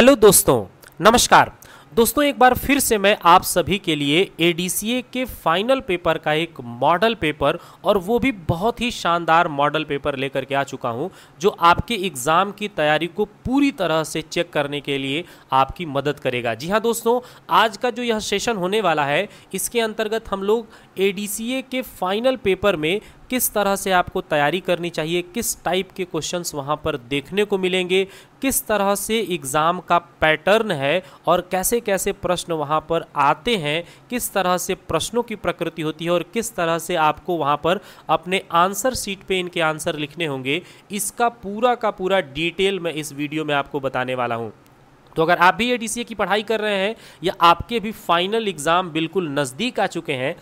hello दोस्तों नमस्कार दोस्तों एक बार फिर से मैं आप सभी के लिए ए के फाइनल पेपर का एक मॉडल पेपर और वो भी बहुत ही शानदार मॉडल पेपर लेकर के आ चुका हूं जो आपके एग्ज़ाम की तैयारी को पूरी तरह से चेक करने के लिए आपकी मदद करेगा जी हां दोस्तों आज का जो यह सेशन होने वाला है इसके अंतर्गत हम लोग ए के फाइनल पेपर में किस तरह से आपको तैयारी करनी चाहिए किस टाइप के क्वेश्चंस वहाँ पर देखने को मिलेंगे किस तरह से एग्ज़ाम का पैटर्न है और कैसे कैसे प्रश्न वहाँ पर आते हैं किस तरह से प्रश्नों की प्रकृति होती है और किस तरह से आपको वहाँ पर अपने आंसर सीट पे इनके आंसर लिखने होंगे इसका पूरा का पूरा डिटेल मैं इस वीडियो में आपको बताने वाला हूँ तो अगर आप भी ए की पढ़ाई कर रहे हैं या आपके भी फाइनल एग्ज़ाम बिल्कुल नज़दीक आ चुके हैं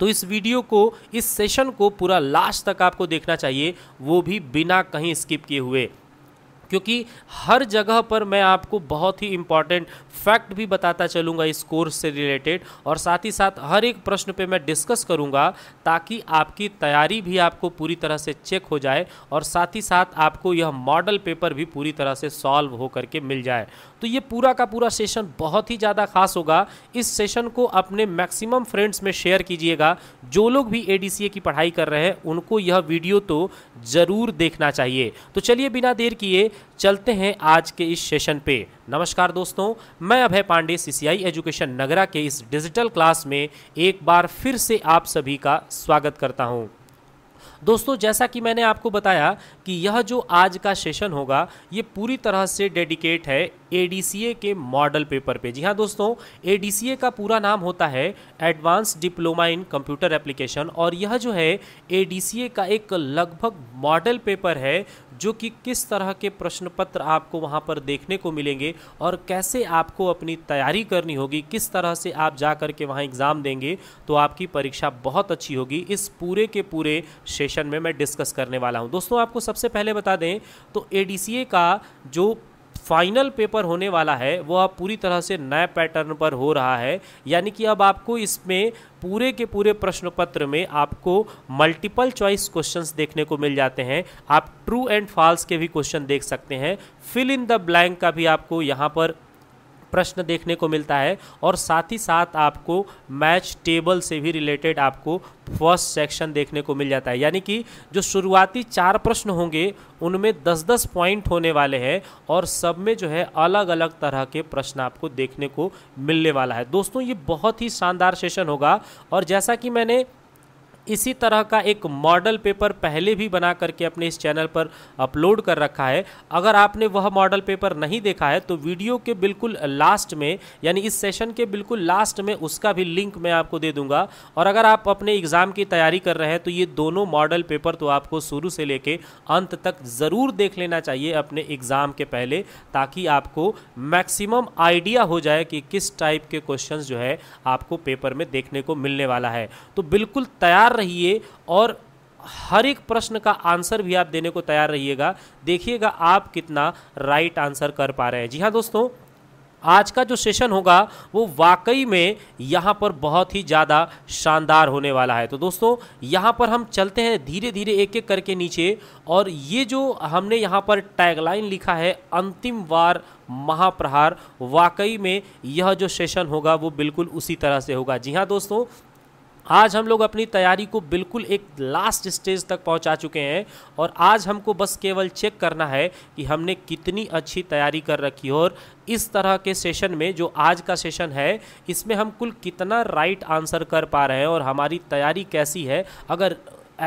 तो इस वीडियो को इस सेशन को पूरा लास्ट तक आपको देखना चाहिए वो भी बिना कहीं स्किप किए हुए क्योंकि हर जगह पर मैं आपको बहुत ही इम्पॉर्टेंट फैक्ट भी बताता चलूँगा इस कोर्स से रिलेटेड और साथ ही साथ हर एक प्रश्न पे मैं डिस्कस करूँगा ताकि आपकी तैयारी भी आपको पूरी तरह से चेक हो जाए और साथ ही साथ आपको यह मॉडल पेपर भी पूरी तरह से सॉल्व हो करके मिल जाए तो ये पूरा का पूरा सेशन बहुत ही ज़्यादा खास होगा इस सेशन को अपने मैक्सिमम फ्रेंड्स में शेयर कीजिएगा जो लोग भी ए की पढ़ाई कर रहे हैं उनको यह वीडियो तो ज़रूर देखना चाहिए तो चलिए बिना देर किए चलते हैं आज के इस सेशन पे नमस्कार दोस्तों मैं अभय पांडे सीसीआई एजुकेशन नगरा के इस डिजिटल क्लास में एक बार फिर से आप सभी का स्वागत करता हूँ दोस्तों जैसा कि मैंने आपको बताया कि यह जो आज का सेशन होगा ये पूरी तरह से डेडिकेट है ए के मॉडल पेपर पे जी हाँ दोस्तों ए का पूरा नाम होता है advance diploma in computer application और यह जो है ए का एक लगभग मॉडल पेपर है जो कि किस तरह के प्रश्न पत्र आपको वहाँ पर देखने को मिलेंगे और कैसे आपको अपनी तैयारी करनी होगी किस तरह से आप जा करके वहाँ एग्ज़ाम देंगे तो आपकी परीक्षा बहुत अच्छी होगी इस पूरे के पूरे सेशन में मैं डिस्कस करने वाला हूँ दोस्तों आपको सबसे पहले बता दें तो ए का जो फाइनल पेपर होने वाला है वो अब पूरी तरह से नए पैटर्न पर हो रहा है यानी कि अब आपको इसमें पूरे के पूरे प्रश्न पत्र में आपको मल्टीपल चॉइस क्वेश्चंस देखने को मिल जाते हैं आप ट्रू एंड फॉल्स के भी क्वेश्चन देख सकते हैं फिल इन द ब्लैंक का भी आपको यहाँ पर प्रश्न देखने को मिलता है और साथ ही साथ आपको मैच टेबल से भी रिलेटेड आपको फर्स्ट सेक्शन देखने को मिल जाता है यानी कि जो शुरुआती चार प्रश्न होंगे उनमें दस दस पॉइंट होने वाले हैं और सब में जो है अलग अलग तरह के प्रश्न आपको देखने को मिलने वाला है दोस्तों ये बहुत ही शानदार सेशन होगा और जैसा कि मैंने इसी तरह का एक मॉडल पेपर पहले भी बना करके अपने इस चैनल पर अपलोड कर रखा है अगर आपने वह मॉडल पेपर नहीं देखा है तो वीडियो के बिल्कुल लास्ट में यानी इस सेशन के बिल्कुल लास्ट में उसका भी लिंक मैं आपको दे दूंगा और अगर आप अपने एग्ज़ाम की तैयारी कर रहे हैं तो ये दोनों मॉडल पेपर तो आपको शुरू से लेके अंत तक ज़रूर देख लेना चाहिए अपने एग्ज़ाम के पहले ताकि आपको मैक्सिमम आइडिया हो जाए कि किस टाइप के क्वेश्चंस जो है आपको पेपर में देखने को मिलने वाला है तो बिल्कुल तैयार तैयार रहिए और हर एक प्रश्न का आंसर भी आप देने को तैयार रहिएगा देखिएगा आप कितना राइट आंसर कर पा रहे हैं जी हाँ दोस्तों आज का जो सेशन होगा वो वाकई में यहाँ पर बहुत ही ज़्यादा शानदार होने वाला है तो दोस्तों यहाँ पर हम चलते हैं धीरे धीरे एक एक करके नीचे और ये जो हमने यहाँ पर टैगलाइन लिखा है अंतिम वार महाप्रहार वाकई में यह जो सेशन होगा वो बिल्कुल उसी तरह से होगा जी हाँ दोस्तों आज हम लोग अपनी तैयारी को बिल्कुल एक लास्ट स्टेज तक पहुंचा चुके हैं और आज हमको बस केवल चेक करना है कि हमने कितनी अच्छी तैयारी कर रखी है और इस तरह के सेशन में जो आज का सेशन है इसमें हम कुल कितना राइट आंसर कर पा रहे हैं और हमारी तैयारी कैसी है अगर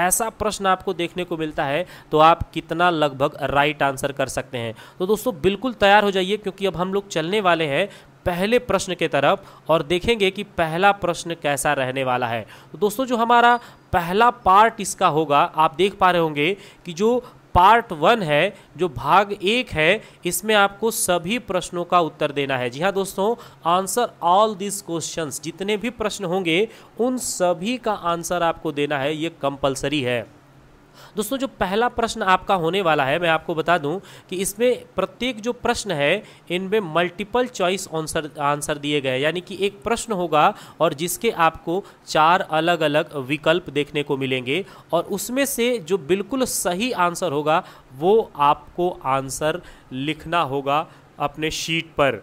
ऐसा प्रश्न आपको देखने को मिलता है तो आप कितना लगभग राइट आंसर कर सकते हैं तो दोस्तों बिल्कुल तैयार हो जाइए क्योंकि अब हम लोग चलने वाले हैं पहले प्रश्न के तरफ और देखेंगे कि पहला प्रश्न कैसा रहने वाला है तो दोस्तों जो हमारा पहला पार्ट इसका होगा आप देख पा रहे होंगे कि जो पार्ट वन है जो भाग एक है इसमें आपको सभी प्रश्नों का उत्तर देना है जी हाँ दोस्तों आंसर ऑल दिस क्वेश्चंस जितने भी प्रश्न होंगे उन सभी का आंसर आपको देना है ये कंपलसरी है दोस्तों जो पहला प्रश्न आपका होने वाला है मैं आपको बता दूं कि इसमें प्रत्येक जो प्रश्न है इनमें मल्टीपल चॉइस आंसर आंसर दिए गए यानी कि एक प्रश्न होगा और जिसके आपको चार अलग अलग विकल्प देखने को मिलेंगे और उसमें से जो बिल्कुल सही आंसर होगा वो आपको आंसर लिखना होगा अपने शीट पर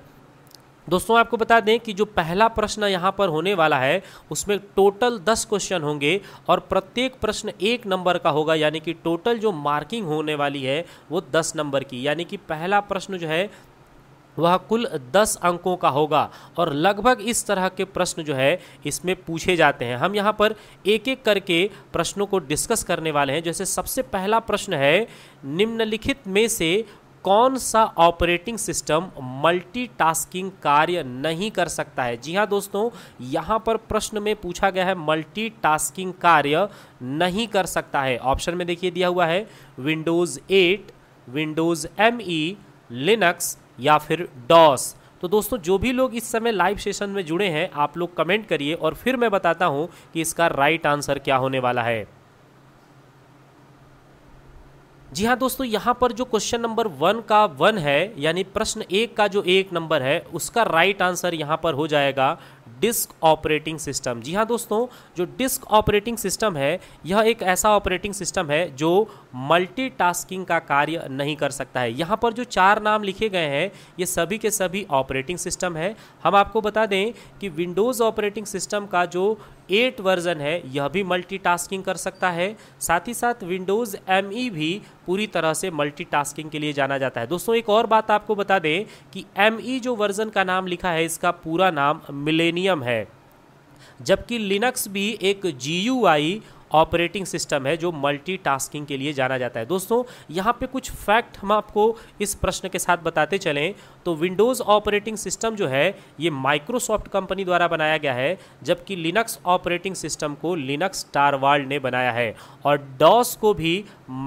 दोस्तों आपको बता दें कि जो पहला प्रश्न यहाँ पर होने वाला है उसमें टोटल दस क्वेश्चन होंगे और प्रत्येक प्रश्न एक नंबर का होगा यानी कि टोटल जो मार्किंग होने वाली है वो दस नंबर की यानी कि पहला प्रश्न जो है वह कुल दस अंकों का होगा और लगभग इस तरह के प्रश्न जो है इसमें पूछे जाते हैं हम यहाँ पर एक एक करके प्रश्नों को डिस्कस करने वाले हैं जैसे सबसे पहला प्रश्न है निम्नलिखित में से कौन सा ऑपरेटिंग सिस्टम मल्टीटास्किंग कार्य नहीं कर सकता है जी हाँ दोस्तों यहाँ पर प्रश्न में पूछा गया है मल्टीटास्किंग कार्य नहीं कर सकता है ऑप्शन में देखिए दिया हुआ है Windows 8, Windows M E Linux या फिर डॉस तो दोस्तों जो भी लोग इस समय लाइव सेशन में जुड़े हैं आप लोग कमेंट करिए और फिर मैं बताता हूँ कि इसका राइट आंसर क्या होने वाला है जी हाँ दोस्तों यहाँ पर जो क्वेश्चन नंबर वन का वन है यानी प्रश्न एक का जो एक नंबर है उसका राइट आंसर यहाँ पर हो जाएगा डिस्क ऑपरेटिंग सिस्टम जी हाँ दोस्तों जो डिस्क ऑपरेटिंग सिस्टम है यह एक ऐसा ऑपरेटिंग सिस्टम है जो मल्टीटास्किंग का कार्य नहीं कर सकता है यहाँ पर जो चार नाम लिखे गए हैं ये सभी के सभी ऑपरेटिंग सिस्टम है हम आपको बता दें कि विंडोज़ ऑपरेटिंग सिस्टम का जो एट वर्जन है यह भी मल्टीटास्किंग कर सकता है साथ ही साथ विंडोज़ एम भी पूरी तरह से मल्टीटास्किंग के लिए जाना जाता है दोस्तों एक और बात आपको बता दें कि एम जो वर्जन का नाम लिखा है इसका पूरा नाम मिलेनी नियम है जबकि लिनक्स भी एक जी ऑपरेटिंग सिस्टम है जो मल्टीटास्किंग के लिए जाना जाता है दोस्तों यहाँ पे कुछ फैक्ट हम आपको इस प्रश्न के साथ बताते चलें तो विंडोज़ ऑपरेटिंग सिस्टम जो है ये माइक्रोसॉफ्ट कंपनी द्वारा बनाया गया है जबकि लिनक्स ऑपरेटिंग सिस्टम को लिनक्स टारवाल्ड ने बनाया है और डॉस को भी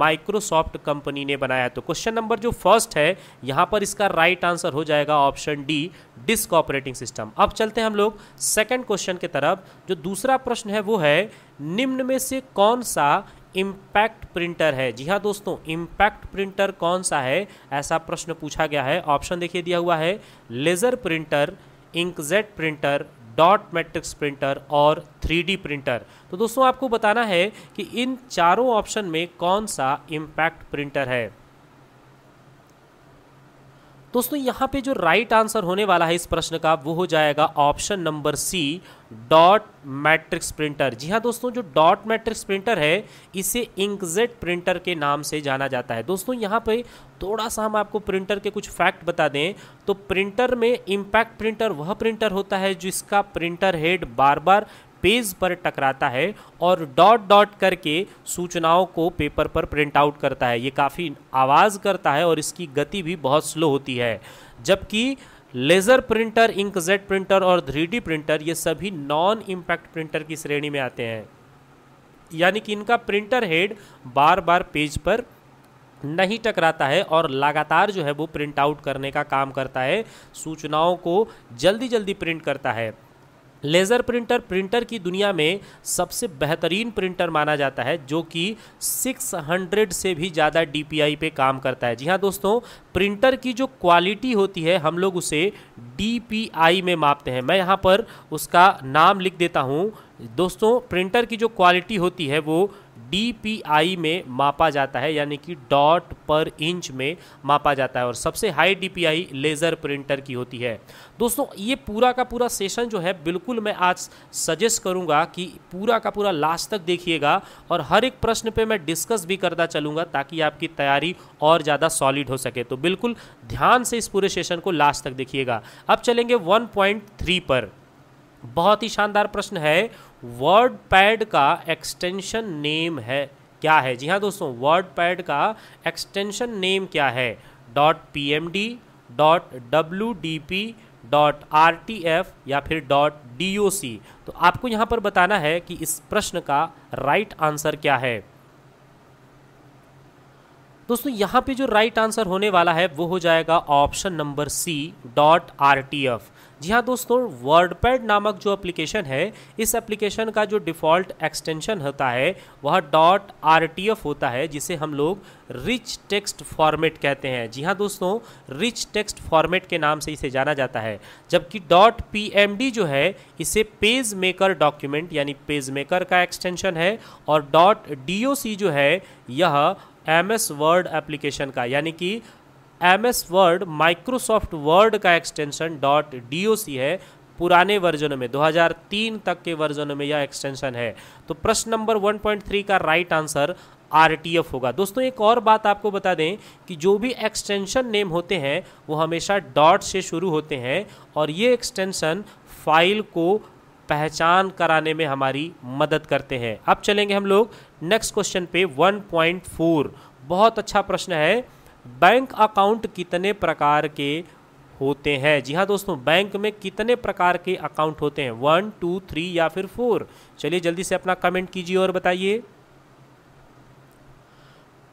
माइक्रोसॉफ्ट कंपनी ने बनाया तो क्वेश्चन नंबर जो फर्स्ट है यहाँ पर इसका राइट right आंसर हो जाएगा option D disk operating system अब चलते हैं हम लोग सेकंड क्वेश्चन की तरफ जो दूसरा प्रश्न है वो है निम्न में से कौन सा इम्पैक्ट प्रिंटर है जी हाँ दोस्तों इम्पैक्ट प्रिंटर कौन सा है ऐसा प्रश्न पूछा गया है ऑप्शन देखिए दिया हुआ है laser printer inkjet printer dot matrix printer और 3D प्रिंटर तो दोस्तों आपको बताना है कि इन चारों ऑप्शन में कौन सा इम्पैक्ट प्रिंटर है दोस्तों यहाँ पे जो राइट आंसर होने वाला है इस प्रश्न का वो हो जाएगा option number C dot matrix printer जी हाँ दोस्तों जो डॉट मैट्रिक्स प्रिंटर है इसे इंकजेट प्रिंटर के नाम से जाना जाता है दोस्तों यहाँ पे थोड़ा सा हम आपको प्रिंटर के कुछ फैक्ट बता दें तो प्रिंटर में इम्पैक्ट प्रिंटर वह प्रिंटर होता है जिसका प्रिंटर हेड बार बार पेज पर टकराता है और डॉट डॉट करके सूचनाओं को पेपर पर प्रिंट आउट करता है ये काफ़ी आवाज़ करता है और इसकी गति भी बहुत स्लो होती है जबकि लेज़र प्रिंटर इंकजेट प्रिंटर और थ्री प्रिंटर ये सभी नॉन इम्पैक्ट प्रिंटर की श्रेणी में आते हैं यानी कि इनका प्रिंटर हेड बार बार पेज पर नहीं टकराता है और लगातार जो है वो प्रिंट आउट करने का काम करता है सूचनाओं को जल्दी जल्दी प्रिंट करता है लेज़र प्रिंटर प्रिंटर की दुनिया में सबसे बेहतरीन प्रिंटर माना जाता है जो कि 600 से भी ज़्यादा DPI पे काम करता है जी हाँ दोस्तों प्रिंटर की जो क्वालिटी होती है हम लोग उसे DPI में मापते हैं मैं यहाँ पर उसका नाम लिख देता हूँ दोस्तों प्रिंटर की जो क्वालिटी होती है वो डीपीआई में मापा जाता है यानी कि डॉट पर इंच में मापा जाता है और सबसे हाई डीपीआई लेज़र प्रिंटर की होती है दोस्तों ये पूरा का पूरा सेशन जो है बिल्कुल मैं आज सजेस्ट करूंगा कि पूरा का पूरा लास्ट तक देखिएगा और हर एक प्रश्न पे मैं डिस्कस भी करता चलूंगा ताकि आपकी तैयारी और ज़्यादा सॉलिड हो सके तो बिल्कुल ध्यान से इस पूरे सेशन को लास्ट तक देखिएगा अब चलेंगे वन पर बहुत ही शानदार प्रश्न है वर्ड पैड का एक्सटेंशन नेम है क्या है जी हाँ दोस्तों वर्ड पैड का एक्सटेंशन नेम क्या है dot P M D dot W D P dot R T F या फिर डॉट डी ओ सी तो आपको यहाँ पर बताना है कि इस प्रश्न का राइट right आंसर क्या है दोस्तों यहाँ पे जो राइट right आंसर होने वाला है वो हो जाएगा option number C dot R T F जी हाँ दोस्तों वर्डपैड नामक जो एप्लीकेशन है इस एप्लीकेशन का जो डिफ़ॉल्ट एक्सटेंशन होता है वह डॉट आर होता है जिसे हम लोग रिच टेक्स्ट फॉर्मेट कहते हैं जी हाँ दोस्तों रिच टेक्स्ट फॉर्मेट के नाम से इसे जाना जाता है जबकि डॉट पी जो है इसे पेज मेकर डॉक्यूमेंट यानी पेज मेकर का एक्सटेंशन है और डॉट डी जो है यह एम एस वर्ड एप्लीकेशन का यानी कि M S Word Microsoft Word का extension dot D O C है पुराने वर्जनों में 2003 तक के वर्जनों में यह एक्सटेंशन है तो प्रश्न नंबर 1.3 का राइट आंसर आर होगा दोस्तों एक और बात आपको बता दें कि जो भी एक्सटेंशन नेम होते हैं वो हमेशा डॉट से शुरू होते हैं और ये एक्सटेंशन फाइल को पहचान कराने में हमारी मदद करते हैं अब चलेंगे हम लोग नेक्स्ट क्वेश्चन पे 1.4 बहुत अच्छा प्रश्न है बैंक अकाउंट कितने प्रकार के होते हैं जी हाँ दोस्तों बैंक में कितने प्रकार के अकाउंट होते हैं वन टू थ्री या फिर फोर चलिए जल्दी से अपना कमेंट कीजिए और बताइए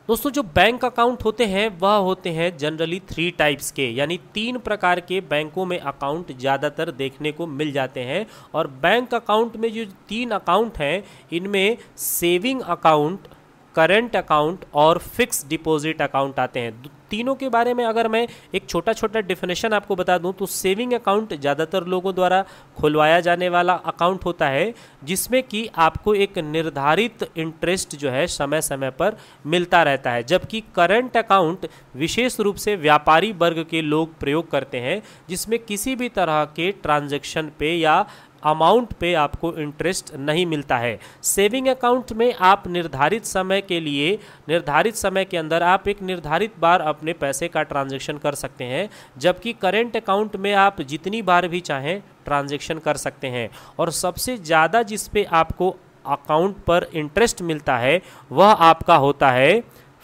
दोस्तों जो बैंक अकाउंट होते हैं वह होते हैं जनरली थ्री टाइप्स के यानी तीन प्रकार के बैंकों में अकाउंट ज़्यादातर देखने को मिल जाते हैं और बैंक अकाउंट में जो तीन अकाउंट हैं इनमें सेविंग अकाउंट करंट अकाउंट और फिक्स डिपॉजिट अकाउंट आते हैं तीनों के बारे में अगर मैं एक छोटा छोटा डिफिनेशन आपको बता दूं तो सेविंग अकाउंट ज़्यादातर लोगों द्वारा खुलवाया जाने वाला अकाउंट होता है जिसमें कि आपको एक निर्धारित इंटरेस्ट जो है समय समय पर मिलता रहता है जबकि करंट अकाउंट विशेष रूप से व्यापारी वर्ग के लोग प्रयोग करते हैं जिसमें किसी भी तरह के ट्रांजेक्शन पे या अमाउंट पे आपको इंटरेस्ट नहीं मिलता है सेविंग अकाउंट में आप निर्धारित समय के लिए निर्धारित समय के अंदर आप एक निर्धारित बार अपने पैसे का ट्रांजेक्शन कर सकते हैं जबकि करेंट अकाउंट में आप जितनी बार भी चाहें ट्रांजेक्शन कर सकते हैं और सबसे ज़्यादा जिस पे आपको अकाउंट पर इंटरेस्ट मिलता है वह आपका होता है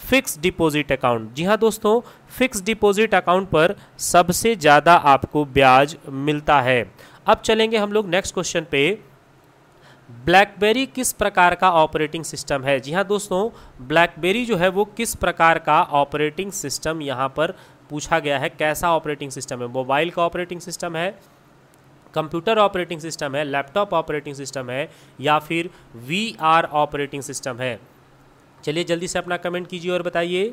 फिक्स डिपॉजिट अकाउंट जी हाँ दोस्तों फिक्स डिपॉजिट अकाउंट पर सबसे ज़्यादा आपको ब्याज मिलता है अब चलेंगे हम लोग नेक्स्ट क्वेश्चन पे ब्लैकबेरी किस प्रकार का ऑपरेटिंग सिस्टम है जी हाँ दोस्तों ब्लैकबेरी जो है वो किस प्रकार का ऑपरेटिंग सिस्टम यहाँ पर पूछा गया है कैसा ऑपरेटिंग सिस्टम है मोबाइल का ऑपरेटिंग सिस्टम है कंप्यूटर ऑपरेटिंग सिस्टम है लैपटॉप ऑपरेटिंग सिस्टम है या फिर वी ऑपरेटिंग सिस्टम है चलिए जल्दी से अपना कमेंट कीजिए और बताइए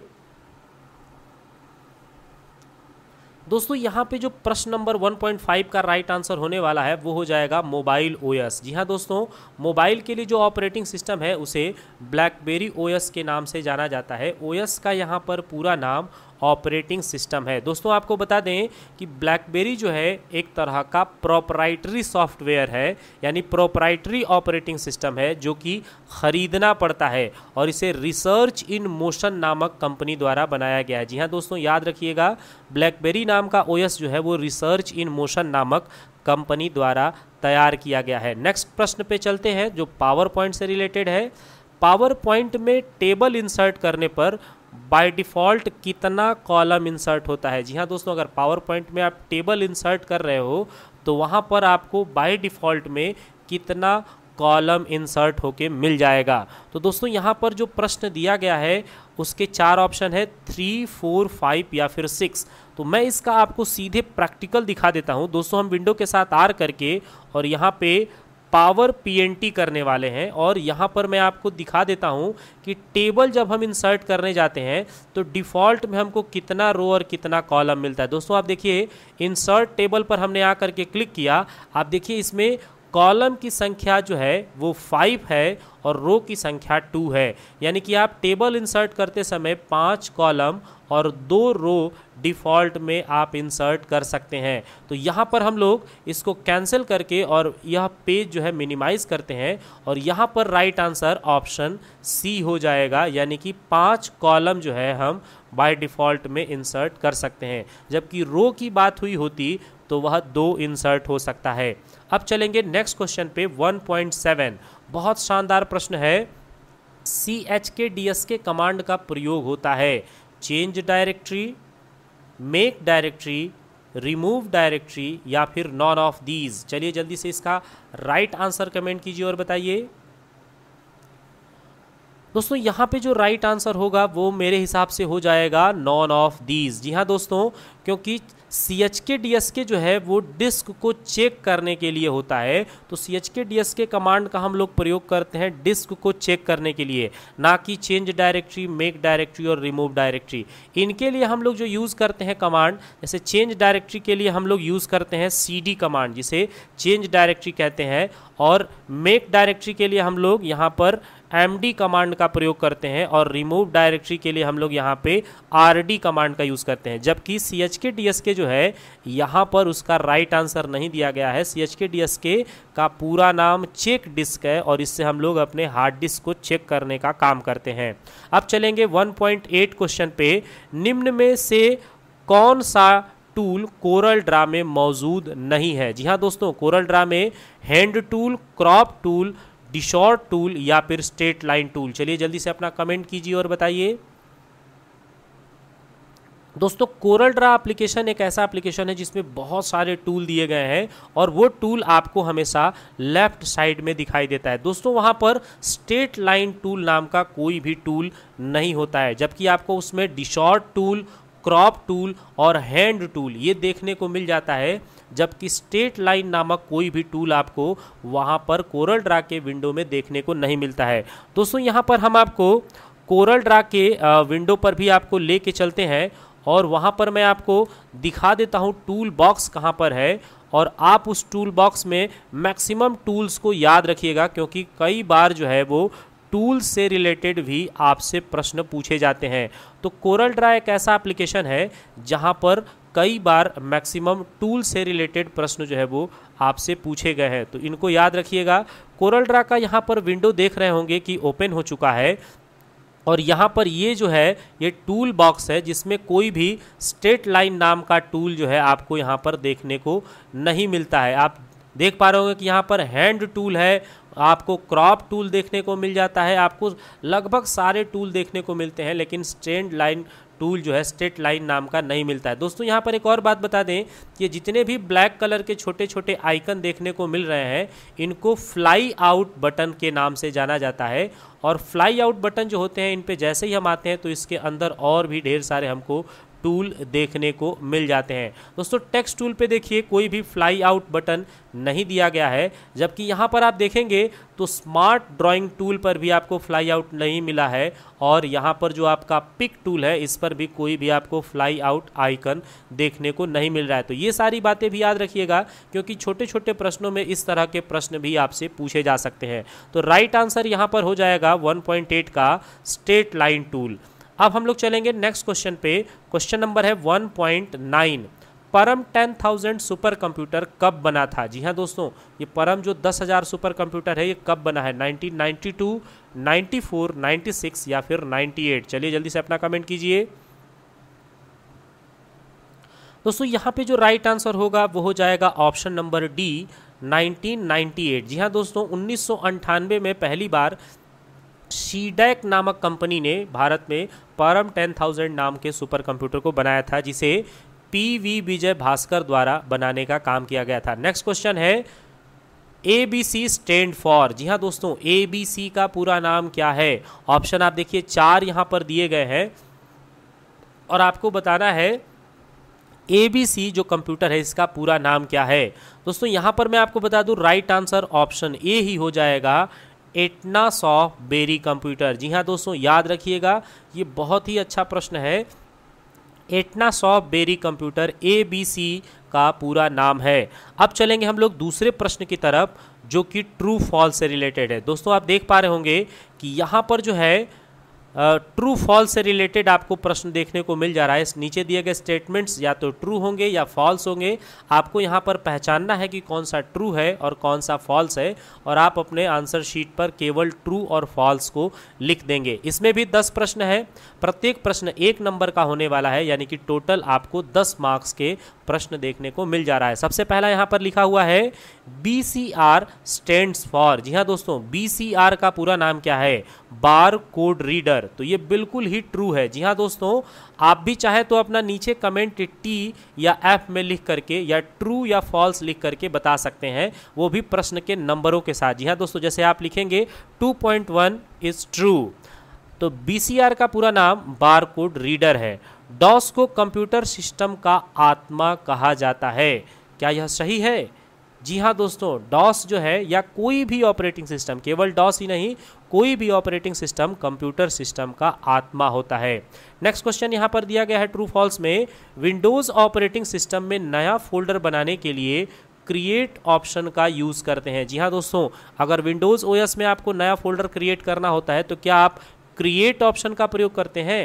दोस्तों यहाँ पे जो प्रश्न नंबर 1.5 का राइट आंसर होने वाला है वो हो जाएगा मोबाइल ओएस जी हाँ दोस्तों मोबाइल के लिए जो ऑपरेटिंग सिस्टम है उसे ब्लैकबेरी ओएस के नाम से जाना जाता है ओएस का यहाँ पर पूरा नाम ऑपरेटिंग सिस्टम है दोस्तों आपको बता दें कि ब्लैकबेरी जो है एक तरह का प्रोपराइटरी सॉफ्टवेयर है यानी प्रोपराइटरी ऑपरेटिंग सिस्टम है जो कि ख़रीदना पड़ता है और इसे रिसर्च इन मोशन नामक कंपनी द्वारा बनाया गया है जी हाँ दोस्तों याद रखिएगा ब्लैकबेरी नाम का ओएस जो है वो रिसर्च इन मोशन नामक कंपनी द्वारा तैयार किया गया है नेक्स्ट प्रश्न पे चलते हैं जो पावर पॉइंट से रिलेटेड है पावर पॉइंट में टेबल इंसर्ट करने पर बाय डिफ़ॉल्ट कितना कॉलम इंसर्ट होता है जी हाँ दोस्तों अगर पावर पॉइंट में आप टेबल इंसर्ट कर रहे हो तो वहाँ पर आपको बाय डिफ़ॉल्ट में कितना कॉलम इंसर्ट होके मिल जाएगा तो दोस्तों यहाँ पर जो प्रश्न दिया गया है उसके चार ऑप्शन है थ्री फोर फाइव या फिर सिक्स तो मैं इसका आपको सीधे प्रैक्टिकल दिखा देता हूँ दोस्तों हम विंडो के साथ आर करके और यहाँ पे पावर पीएनटी करने वाले हैं और यहाँ पर मैं आपको दिखा देता हूँ कि टेबल जब हम इंसर्ट करने जाते हैं तो डिफ़ॉल्ट में हमको कितना रो और कितना कॉलम मिलता है दोस्तों आप देखिए इंसर्ट टेबल पर हमने आ करके क्लिक किया आप देखिए इसमें कॉलम की संख्या जो है वो फाइव है और रो की संख्या टू है यानी कि आप टेबल इंसर्ट करते समय पांच कॉलम और दो रो डिफ़ॉल्ट में आप इंसर्ट कर सकते हैं तो यहाँ पर हम लोग इसको कैंसिल करके और यह पेज जो है मिनिमाइज़ करते हैं और यहाँ पर राइट आंसर ऑप्शन सी हो जाएगा यानी कि पांच कॉलम जो है हम बाय डिफ़ॉल्ट में इंसर्ट कर सकते हैं जबकि रो की बात हुई होती तो वह दो इंसर्ट हो सकता है अब चलेंगे नेक्स्ट क्वेश्चन पे 1.7 बहुत शानदार प्रश्न है C H K D S K command का प्रयोग होता है change directory make directory remove directory या फिर नॉन ऑफ दीज चलिए जल्दी से इसका राइट आंसर कमेंट कीजिए और बताइए दोस्तों यहाँ पे जो राइट आंसर होगा वो मेरे हिसाब से हो जाएगा नॉन ऑफ दीज जी हाँ दोस्तों क्योंकि C H K D S K जो है वो डिस्क को चेक करने के लिए होता है तो C H K D S K command का हम लोग प्रयोग करते हैं डिस्क को चेक करने के लिए ना कि चेंज डायरेक्टरी मेक डायरेक्टरी और रिमूव डायरेक्टरी इनके लिए हम लोग जो यूज़ करते हैं कमांड जैसे चेंज डायरेक्टरी के लिए हम लोग यूज़ करते हैं सी डी कमांड जिसे चेंज डायरेक्ट्री कहते हैं और मेक डायरेक्ट्री के लिए हम लोग यहाँ पर एम कमांड का प्रयोग करते हैं और रिमूव डायरेक्टरी के लिए हम लोग यहाँ पे आर कमांड का यूज़ करते हैं जबकि C H K D S K जो है यहाँ पर उसका राइट आंसर नहीं दिया गया है C H K D S K का पूरा नाम चेक डिस्क है और इससे हम लोग अपने हार्ड डिस्क को चेक करने का काम करते हैं अब चलेंगे 1.8 क्वेश्चन पे निम्न में से कौन सा टूल कोरल ड्रा में मौजूद नहीं है जी हाँ दोस्तों कोरल ड्रा में hand tool crop tool distort tool या फिर स्ट्रेट लाइन टूल चलिए जल्दी से अपना कमेंट कीजिए और बताइए दोस्तों कोरल ड्रा एप्लीकेशन एक ऐसा एप्लीकेशन है जिसमें बहुत सारे टूल दिए गए हैं और वो टूल आपको हमेशा लेफ्ट साइड में दिखाई देता है दोस्तों वहां पर स्ट्रेट लाइन टूल नाम का कोई भी टूल नहीं होता है जबकि आपको उसमें डिशॉर्ट टूल क्रॉप टूल और हैंड टूल ये देखने को मिल जाता है जबकि स्टेट लाइन नामक कोई भी टूल आपको वहाँ पर कोरल ड्रा के विंडो में देखने को नहीं मिलता है दोस्तों यहाँ पर हम आपको कोरल ड्रा के विंडो पर भी आपको ले के चलते हैं और वहाँ पर मैं आपको दिखा देता हूँ टूल बॉक्स कहाँ पर है और आप उस टूल बॉक्स में मैक्सिमम टूल्स को याद रखिएगा क्योंकि कई बार जो है वो टूल से रिलेटेड भी आपसे प्रश्न पूछे जाते हैं तो कोरल ड्रा एक ऐसा एप्लीकेशन है जहाँ पर कई बार मैक्सिमम टूल से रिलेटेड प्रश्न जो है वो आपसे पूछे गए हैं तो इनको याद रखिएगा कोरल ड्रा का यहाँ पर विंडो देख रहे होंगे कि ओपन हो चुका है और यहाँ पर ये जो है ये टूल बॉक्स है जिसमें कोई भी स्ट्रेट लाइन नाम का टूल जो है आपको यहाँ पर देखने को नहीं मिलता है आप देख पा रहे होंगे कि यहाँ पर हैंड टूल है आपको क्रॉप टूल देखने को मिल जाता है आपको लगभग सारे टूल देखने को मिलते हैं लेकिन स्ट्रेट लाइन टूल जो है स्ट्रेट लाइन नाम का नहीं मिलता है दोस्तों यहाँ पर एक और बात बता दें कि जितने भी ब्लैक कलर के छोटे छोटे आइकन देखने को मिल रहे हैं इनको फ्लाई आउट बटन के नाम से जाना जाता है और फ्लाई आउट बटन जो होते हैं इन पर जैसे ही हम आते हैं तो इसके अंदर और भी ढेर सारे हमको टूल देखने को मिल जाते हैं दोस्तों टेक्स्ट टूल पे देखिए कोई भी फ्लाई आउट बटन नहीं दिया गया है जबकि यहाँ पर आप देखेंगे तो स्मार्ट ड्राइंग टूल पर भी आपको फ्लाई आउट नहीं मिला है और यहाँ पर जो आपका पिक टूल है इस पर भी कोई भी आपको फ्लाई आउट आइकन देखने को नहीं मिल रहा है तो ये सारी बातें भी याद रखिएगा क्योंकि छोटे छोटे प्रश्नों में इस तरह के प्रश्न भी आपसे पूछे जा सकते हैं तो राइट आंसर यहाँ पर हो जाएगा वन का स्टेट लाइन टूल अब हम लोग चलेंगे नेक्स्ट क्वेश्चन पे क्वेश्चन नंबर है 1.9 परम 10,000 सुपर कंप्यूटर कब बना था जी हाँ दोस्तों ये परम जो 10,000 सुपर कंप्यूटर है ये कब बना है 1992, 94, 96 या फिर 98 चलिए जल्दी से अपना कमेंट कीजिए दोस्तों यहाँ पे जो राइट आंसर होगा वो हो जाएगा ऑप्शन नंबर डी 1998 जी हाँ दोस्तों उन्नीस में पहली बार शीडैक नामक कंपनी ने भारत में परम 10000 नाम के सुपर कंप्यूटर को बनाया था जिसे पी वी विजय भास्कर द्वारा बनाने का काम किया गया था नेक्स्ट क्वेश्चन है A B C stand for जी हाँ दोस्तों ए बी सी का पूरा नाम क्या है ऑप्शन आप देखिए चार यहाँ पर दिए गए हैं और आपको बताना है ए बी सी जो कंप्यूटर है इसका पूरा नाम क्या है दोस्तों यहाँ पर मैं आपको बता दूँ राइट आंसर ऑप्शन ए ही हो जाएगा एटना सॉफ्ट बेरी कंप्यूटर जी हाँ दोस्तों याद रखिएगा ये बहुत ही अच्छा प्रश्न है Atanasoff Berry computer A B C का पूरा नाम है अब चलेंगे हम लोग दूसरे प्रश्न की तरफ जो कि ट्रू फॉल्स से रिलेटेड है दोस्तों आप देख पा रहे होंगे कि यहाँ पर जो है ट्रू फॉल्स से रिलेटेड आपको प्रश्न देखने को मिल जा रहा है नीचे दिए गए स्टेटमेंट्स या तो ट्रू होंगे या फॉल्स होंगे आपको यहाँ पर पहचानना है कि कौन सा ट्रू है और कौन सा फॉल्स है और आप अपने आंसर शीट पर केवल ट्रू और फॉल्स को लिख देंगे इसमें भी दस प्रश्न है प्रत्येक प्रश्न एक नंबर का होने वाला है यानी कि टोटल आपको दस मार्क्स के प्रश्न देखने को मिल जा रहा है सबसे पहला यहाँ पर लिखा हुआ है B C R stand for जी हाँ दोस्तों बी सी आर का पूरा नाम क्या है बार कोड रीडर तो ये बिल्कुल ही ट्रू है जी हाँ दोस्तों आप भी चाहे तो अपना नीचे कमेंट टी या एफ में लिख करके या ट्रू या फॉल्स लिख करके बता सकते हैं वो भी प्रश्न के नंबरों के साथ जी हाँ दोस्तों जैसे आप लिखेंगे टू पॉइंट इज ट्रू तो बी का पूरा नाम बार कोड रीडर है डॉस को कंप्यूटर सिस्टम का आत्मा कहा जाता है क्या यह सही है जी हाँ दोस्तों डॉस जो है या कोई भी ऑपरेटिंग सिस्टम केवल डॉस ही नहीं कोई भी ऑपरेटिंग सिस्टम कंप्यूटर सिस्टम का आत्मा होता है नेक्स्ट क्वेश्चन यहाँ पर दिया गया है ट्रू फॉल्स में विंडोज़ ऑपरेटिंग सिस्टम में नया फोल्डर बनाने के लिए क्रिएट ऑप्शन का यूज़ करते हैं जी हाँ दोस्तों अगर विंडोज़ ओ में आपको नया फोल्डर क्रिएट करना होता है तो क्या आप क्रिएट ऑप्शन का प्रयोग करते हैं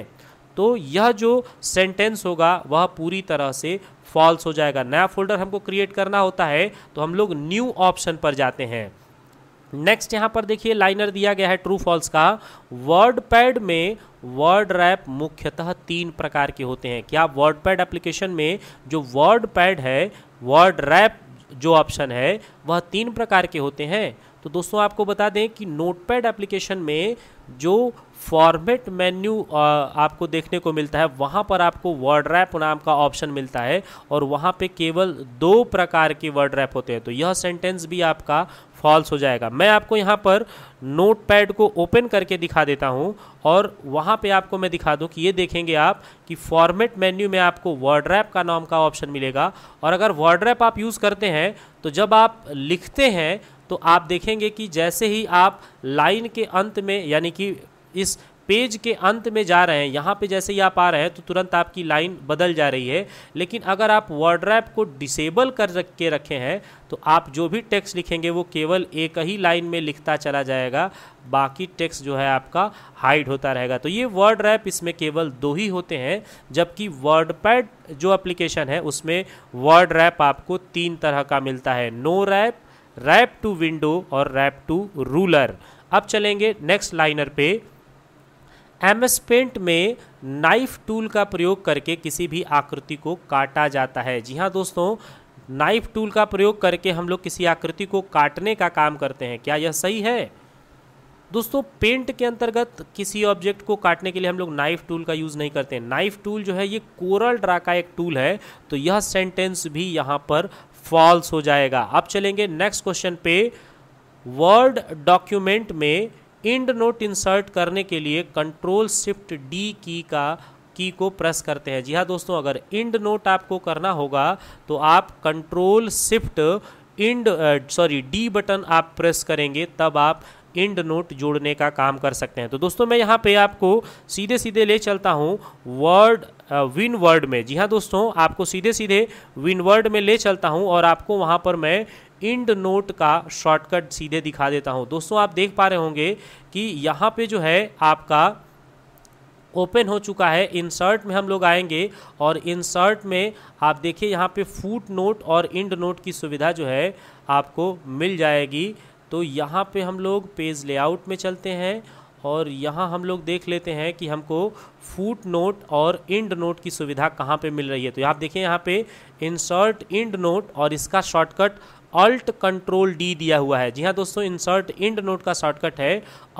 तो यह जो सेंटेंस होगा वह पूरी तरह से फॉल्स हो जाएगा नया फोल्डर हमको क्रिएट करना होता है तो हम लोग न्यू ऑप्शन पर जाते हैं नेक्स्ट यहाँ पर देखिए लाइनर दिया गया है ट्रू फॉल्स का वर्ड पैड में वर्ड रैप मुख्यतः तीन प्रकार के होते हैं क्या वर्ड पैड एप्लीकेशन में जो वर्ड पैड है वर्ड रैप जो ऑप्शन है वह तीन प्रकार के होते हैं तो दोस्तों आपको बता दें कि नोट पैड एप्लीकेशन में जो फॉर्मेट मेन्यू आपको देखने को मिलता है वहाँ पर आपको वर्ड रैप नाम का ऑप्शन मिलता है और वहाँ पे केवल दो प्रकार के वर्ड रैप होते हैं तो यह सेंटेंस भी आपका फॉल्स हो जाएगा मैं आपको यहाँ पर नोट पैड को ओपन करके दिखा देता हूँ और वहाँ पे आपको मैं दिखा दूँ कि ये देखेंगे आप कि फॉर्मेट मेन्यू में आपको वर्ड रैप का नाम का ऑप्शन मिलेगा और अगर वर्ड रैप आप यूज़ करते हैं तो जब आप लिखते हैं तो आप देखेंगे कि जैसे ही आप लाइन के अंत में यानी कि इस पेज के अंत में जा रहे हैं यहाँ पे जैसे ही आप आ रहे हैं तो तुरंत आपकी लाइन बदल जा रही है लेकिन अगर आप वर्ड रैप को डिसेबल कर रख के रखे हैं तो आप जो भी टेक्स्ट लिखेंगे वो केवल एक ही लाइन में लिखता चला जाएगा बाकी टेक्स्ट जो है आपका हाइड होता रहेगा तो ये वर्ड रैप इसमें केवल दो ही होते हैं जबकि वर्ड पैड जो अप्लीकेशन है उसमें वर्ड रैप आपको तीन तरह का मिलता है no wrap wrap to window और रैप टू रूलर अब चलेंगे नेक्स्ट लाइनर पे एम एस पेंट में नाइफ टूल का प्रयोग करके किसी भी आकृति को काटा जाता है जी हाँ दोस्तों नाइफ टूल का प्रयोग करके हम लोग किसी आकृति को काटने का काम करते हैं क्या यह सही है दोस्तों पेंट के अंतर्गत किसी ऑब्जेक्ट को काटने के लिए हम लोग नाइफ टूल का यूज़ नहीं करते नाइफ टूल जो है ये कोरल ड्रा का एक टूल है तो यह सेंटेंस भी यहाँ पर फॉल्स हो जाएगा अब चलेंगे नेक्स्ट क्वेश्चन पे वर्ड डॉक्यूमेंट में इंड नोट इंसर्ट करने के लिए कंट्रोल शिफ्ट डी की का की को प्रेस करते हैं जी हाँ दोस्तों अगर इंड नोट आपको करना होगा तो आप control shift end sorry D button आप प्रेस करेंगे तब आप इंड नोट जोड़ने का काम कर सकते हैं तो दोस्तों मैं यहाँ पे आपको सीधे सीधे ले चलता हूँ वर्ड विन वर्ड में जी हाँ दोस्तों आपको सीधे सीधे विन वर्ड में ले चलता हूँ और आपको वहाँ पर मैं इंड नोट का शॉर्टकट सीधे दिखा देता हूँ दोस्तों आप देख पा रहे होंगे कि यहाँ पे जो है आपका ओपन हो चुका है इंसर्ट में हम लोग आएंगे और इंसर्ट में आप देखिए यहाँ पे फूट नोट और इंड नोट की सुविधा जो है आपको मिल जाएगी तो यहाँ पे हम लोग पेज लेआउट में चलते हैं और यहाँ हम लोग देख लेते हैं कि हमको फूट नोट और इंड नोट की सुविधा कहाँ पे मिल रही है तो आप देखिए यहाँ पे इंसर्ट इंड नोट और इसका शॉर्टकट अल्ट कंट्रोल डी दिया हुआ है जी हाँ दोस्तों इंसर्ट इंड नोट का शॉर्टकट है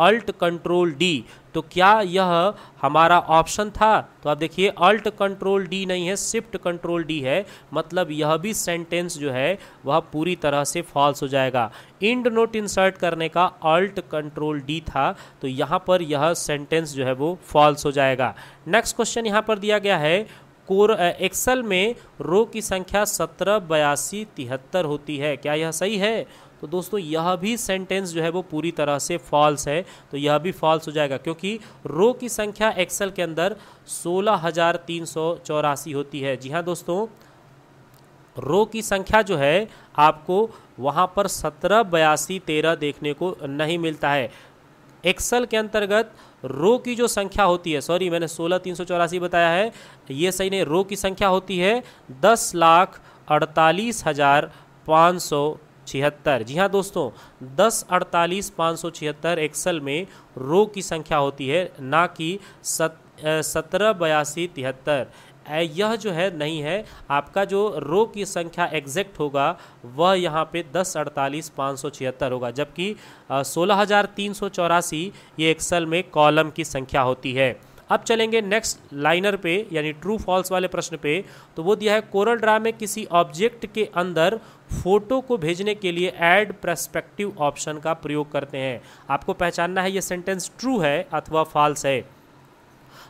अल्ट कंट्रोल डी तो क्या यह हमारा ऑप्शन था तो आप देखिए अल्ट कंट्रोल डी नहीं है शिफ्ट कंट्रोल डी है मतलब यह भी सेंटेंस जो है वह पूरी तरह से फॉल्स हो जाएगा इंड नोट इंसर्ट करने का अल्ट कंट्रोल डी था तो यहाँ पर यह सेंटेंस जो है वो फॉल्स हो जाएगा नेक्स्ट क्वेश्चन यहाँ पर दिया गया है कोर एक्सल में रो की संख्या सत्रह बयासी तिहत्तर होती है क्या यह सही है तो दोस्तों यह भी सेंटेंस जो है वो पूरी तरह से फॉल्स है तो यह भी फॉल्स हो जाएगा क्योंकि रो की संख्या एक्सल के अंदर सोलह हज़ार तीन सौ चौरासी होती है जी हाँ दोस्तों रो की संख्या जो है आपको वहाँ पर सत्रह बयासी तेरह देखने को नहीं मिलता है एक्सल के अंतर्गत रो की जो संख्या होती है सॉरी मैंने सोलह तीन सौ चौरासी बताया है ये सही नहीं रो की संख्या होती है दस लाख अड़तालीस हज़ार पाँच सौ छिहत्तर जी हाँ दोस्तों दस अड़तालीस पाँच सौ छिहत्तर एक्सल में रो की संख्या होती है ना कि सत सत्रह बयासी तिहत्तर यह जो है नहीं है आपका जो रो की संख्या एग्जैक्ट होगा वह यहाँ पे दस अड़तालीस पाँच सौ छिहत्तर होगा जबकि सोलह हज़ार तीन सौ चौरासी ये एक्सल में कॉलम की संख्या होती है अब चलेंगे नेक्स्ट लाइनर पे यानी ट्रू फॉल्स वाले प्रश्न पे तो वो दिया है कोरल ड्रा में किसी ऑब्जेक्ट के अंदर फोटो को भेजने के लिए एड प्रस्पेक्टिव ऑप्शन का प्रयोग करते हैं आपको पहचानना है ये सेंटेंस ट्रू है अथवा फॉल्स है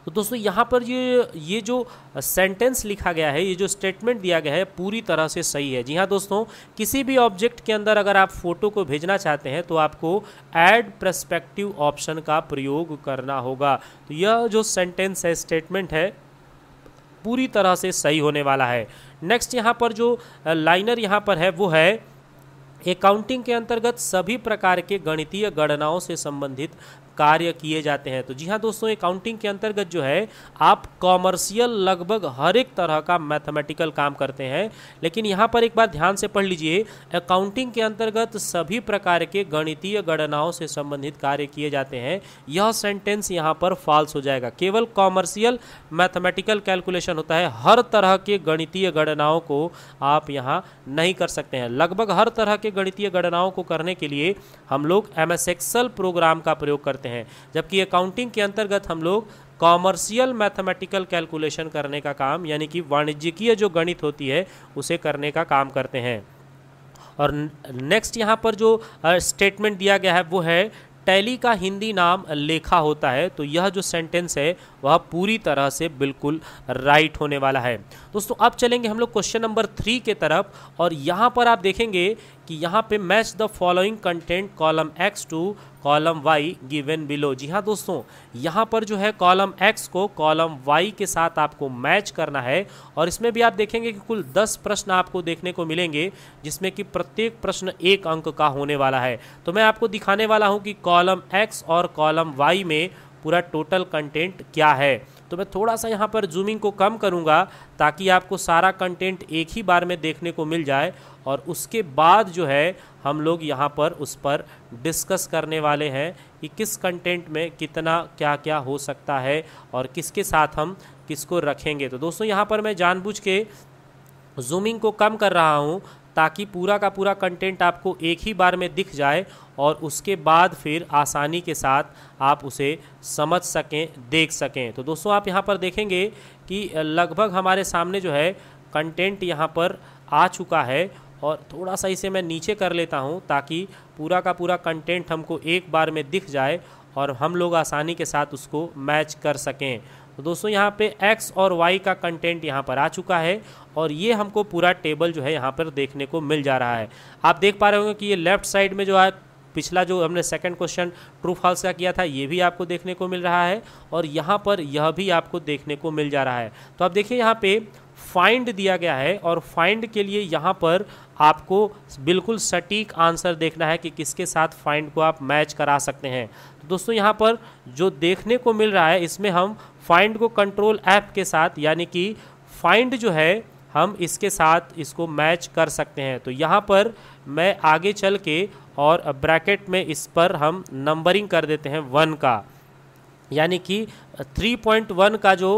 तो दोस्तों यहाँ पर ये ये जो सेंटेंस लिखा गया है ये जो स्टेटमेंट दिया गया है पूरी तरह से सही है जी हाँ दोस्तों किसी भी ऑब्जेक्ट के अंदर अगर आप फोटो को भेजना चाहते हैं तो आपको एड प्रस्पेक्टिव ऑप्शन का प्रयोग करना होगा तो यह जो सेंटेंस है स्टेटमेंट है पूरी तरह से सही होने वाला है नेक्स्ट यहाँ पर जो लाइनर यहाँ पर है वो है अकाउंटिंग के अंतर्गत सभी प्रकार के गणितीय गणनाओं से संबंधित कार्य किए जाते हैं तो जी हाँ दोस्तों अकाउंटिंग के अंतर्गत जो है आप कॉमर्शियल लगभग हर एक तरह का मैथमेटिकल काम करते हैं लेकिन यहाँ पर एक बार ध्यान से पढ़ लीजिए अकाउंटिंग के अंतर्गत सभी प्रकार के गणितीय गणनाओं से संबंधित कार्य किए जाते हैं यह सेंटेंस यहाँ पर फॉल्स हो जाएगा केवल कॉमर्शियल मैथमेटिकल कैलकुलेशन होता है हर तरह के गणितीय गणनाओं को आप यहाँ नहीं कर सकते हैं लगभग हर तरह के गणितीय गणनाओं को करने के लिए हम लोग एम प्रोग्राम का प्रयोग करते हैं करते हैं जबकि अकाउंटिंग के अंतर्गत हम लोग कॉमर्शियल मैथमेटिकल कैलकुलेशन करने का काम यानी कि वाणिज्यिकीय जो गणित होती है उसे करने का काम करते हैं और नेक्स्ट यहाँ पर जो स्टेटमेंट दिया गया है वो है टैली का हिंदी नाम लेखा होता है तो यह जो सेंटेंस है वह पूरी तरह से बिल्कुल राइट होने वाला है दोस्तों अब चलेंगे हम लोग क्वेश्चन नंबर थ्री के तरफ और यहाँ पर आप देखेंगे कि यहाँ पे match the following content column X to column Y given below जी हाँ दोस्तों यहाँ पर जो है कॉलम एक्स को कॉलम वाई के साथ आपको मैच करना है और इसमें भी आप देखेंगे कि कुल दस प्रश्न आपको देखने को मिलेंगे जिसमें कि प्रत्येक प्रश्न एक अंक का होने वाला है तो मैं आपको दिखाने वाला हूँ कि कॉलम एक्स और कॉलम वाई में पूरा टोटल कंटेंट क्या है तो मैं थोड़ा सा यहाँ पर जूमिंग को कम करूँगा ताकि आपको सारा कंटेंट एक ही बार में देखने को मिल जाए और उसके बाद जो है हम लोग यहाँ पर उस पर डिस्कस करने वाले हैं कि किस कंटेंट में कितना क्या क्या हो सकता है और किसके साथ हम किसको रखेंगे तो दोस्तों यहाँ पर मैं जानबूझ के जूमिंग को कम कर रहा हूँ ताकि पूरा का पूरा कंटेंट आपको एक ही बार में दिख जाए और उसके बाद फिर आसानी के साथ आप उसे समझ सकें देख सकें तो दोस्तों आप यहाँ पर देखेंगे कि लगभग हमारे सामने जो है कंटेंट यहाँ पर आ चुका है और थोड़ा सा इसे मैं नीचे कर लेता हूँ ताकि पूरा का पूरा कंटेंट हमको एक बार में दिख जाए और हम लोग आसानी के साथ उसको मैच कर सकें तो दोस्तों यहाँ पे x और y का कंटेंट यहाँ पर आ चुका है और ये हमको पूरा टेबल जो है यहाँ पर देखने को मिल जा रहा है आप देख पा रहे होंगे कि ये लेफ्ट साइड में जो है पिछला जो हमने सेकंड क्वेश्चन ट्रू फॉल्स का किया था ये भी आपको देखने को मिल रहा है और यहाँ पर यह भी आपको देखने को मिल जा रहा है तो आप देखिए यहाँ पे फाइंड दिया गया है और फाइंड के लिए यहाँ पर आपको बिल्कुल सटीक आंसर देखना है कि किसके साथ फाइंड को आप मैच करा सकते हैं तो दोस्तों यहाँ पर जो देखने को मिल रहा है इसमें हम फाइंड को कंट्रोल ऐप के साथ यानी कि फाइंड जो है हम इसके साथ इसको मैच कर सकते हैं तो यहाँ पर मैं आगे चल के और ब्रैकेट में इस पर हम नंबरिंग कर देते हैं वन का यानी कि 3.1 का जो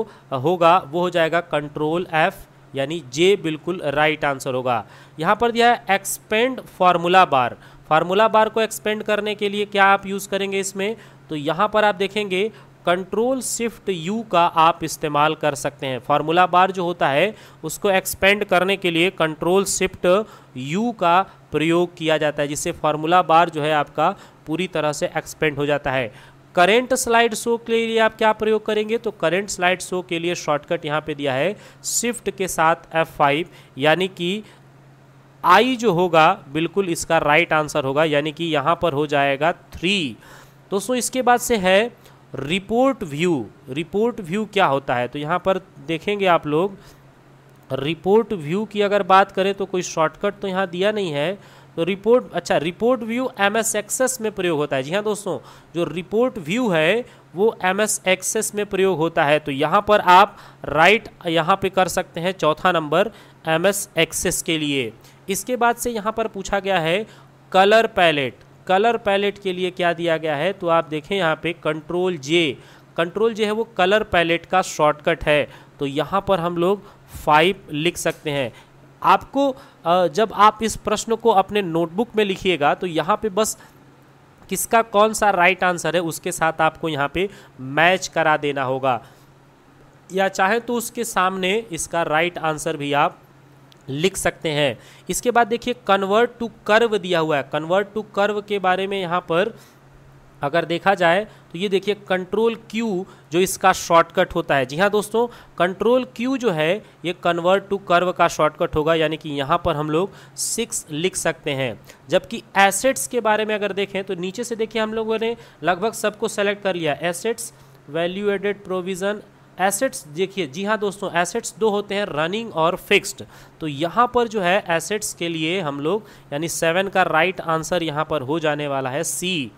होगा वो हो जाएगा कंट्रोल एफ़ यानी जे बिल्कुल राइट आंसर होगा यहाँ पर दिया है expand formula bar formula bar को एक्सपेंड करने के लिए क्या आप यूज़ करेंगे इसमें तो यहाँ पर आप देखेंगे कंट्रोल शिफ्ट यू का आप इस्तेमाल कर सकते हैं फार्मूला बार जो होता है उसको एक्सपेंड करने के लिए कंट्रोल शिफ्ट यू का प्रयोग किया जाता है जिससे फार्मूला बार जो है आपका पूरी तरह से एक्सपेंड हो जाता है करेंट स्लाइड शो के लिए आप क्या प्रयोग करेंगे तो करेंट स्लाइड शो के लिए शॉर्टकट यहाँ पे दिया है शिफ्ट के साथ F5 यानी कि आई जो होगा बिल्कुल इसका राइट आंसर होगा यानी कि यहाँ पर हो जाएगा थ्री दोस्तों इसके बाद से है रिपोर्ट व्यू रिपोर्ट व्यू क्या होता है तो यहाँ पर देखेंगे आप लोग रिपोर्ट व्यू की अगर बात करें तो कोई शॉर्टकट तो यहाँ दिया नहीं है तो रिपोर्ट अच्छा report view M S Access में प्रयोग होता है जी हाँ दोस्तों जो रिपोर्ट व्यू है वो एम एस एक्सेस में प्रयोग होता है तो यहाँ पर आप राइट यहाँ पे कर सकते हैं चौथा नंबर एम एस एक्सेस के लिए इसके बाद से यहाँ पर पूछा गया है कलर पैलेट कलर पैलेट के लिए क्या दिया गया है तो आप देखें यहाँ पे कंट्रोल जे कंट्रोल जे है वो कलर पैलेट का शॉर्टकट है तो यहाँ पर हम लोग फाइव लिख सकते हैं आपको जब आप इस प्रश्न को अपने नोटबुक में लिखिएगा तो यहाँ पे बस किसका कौन सा राइट आंसर है उसके साथ आपको यहाँ पे मैच करा देना होगा या चाहे तो उसके सामने इसका राइट आंसर भी आप लिख सकते हैं इसके बाद देखिए कन्वर्ट टू कर्व दिया हुआ है कन्वर्ट टू कर्व के बारे में यहाँ पर अगर देखा जाए तो ये देखिए कंट्रोल क्यू जो इसका शॉर्टकट होता है जी हाँ दोस्तों कंट्रोल क्यू जो है ये कन्वर्ट टू कर्व का शॉर्टकट होगा यानी कि यहाँ पर हम लोग सिक्स लिख सकते हैं जबकि एसेट्स के बारे में अगर देखें तो नीचे से देखिए हम लोगों ने लगभग सबको सेलेक्ट कर लिया assets value added provision assets देखिए जी हाँ दोस्तों एसेट्स दो होते हैं रनिंग और फिक्स्ड तो यहाँ पर जो है एसेट्स के लिए हम लोग यानी सेवन का राइट आंसर यहाँ पर हो जाने वाला है सी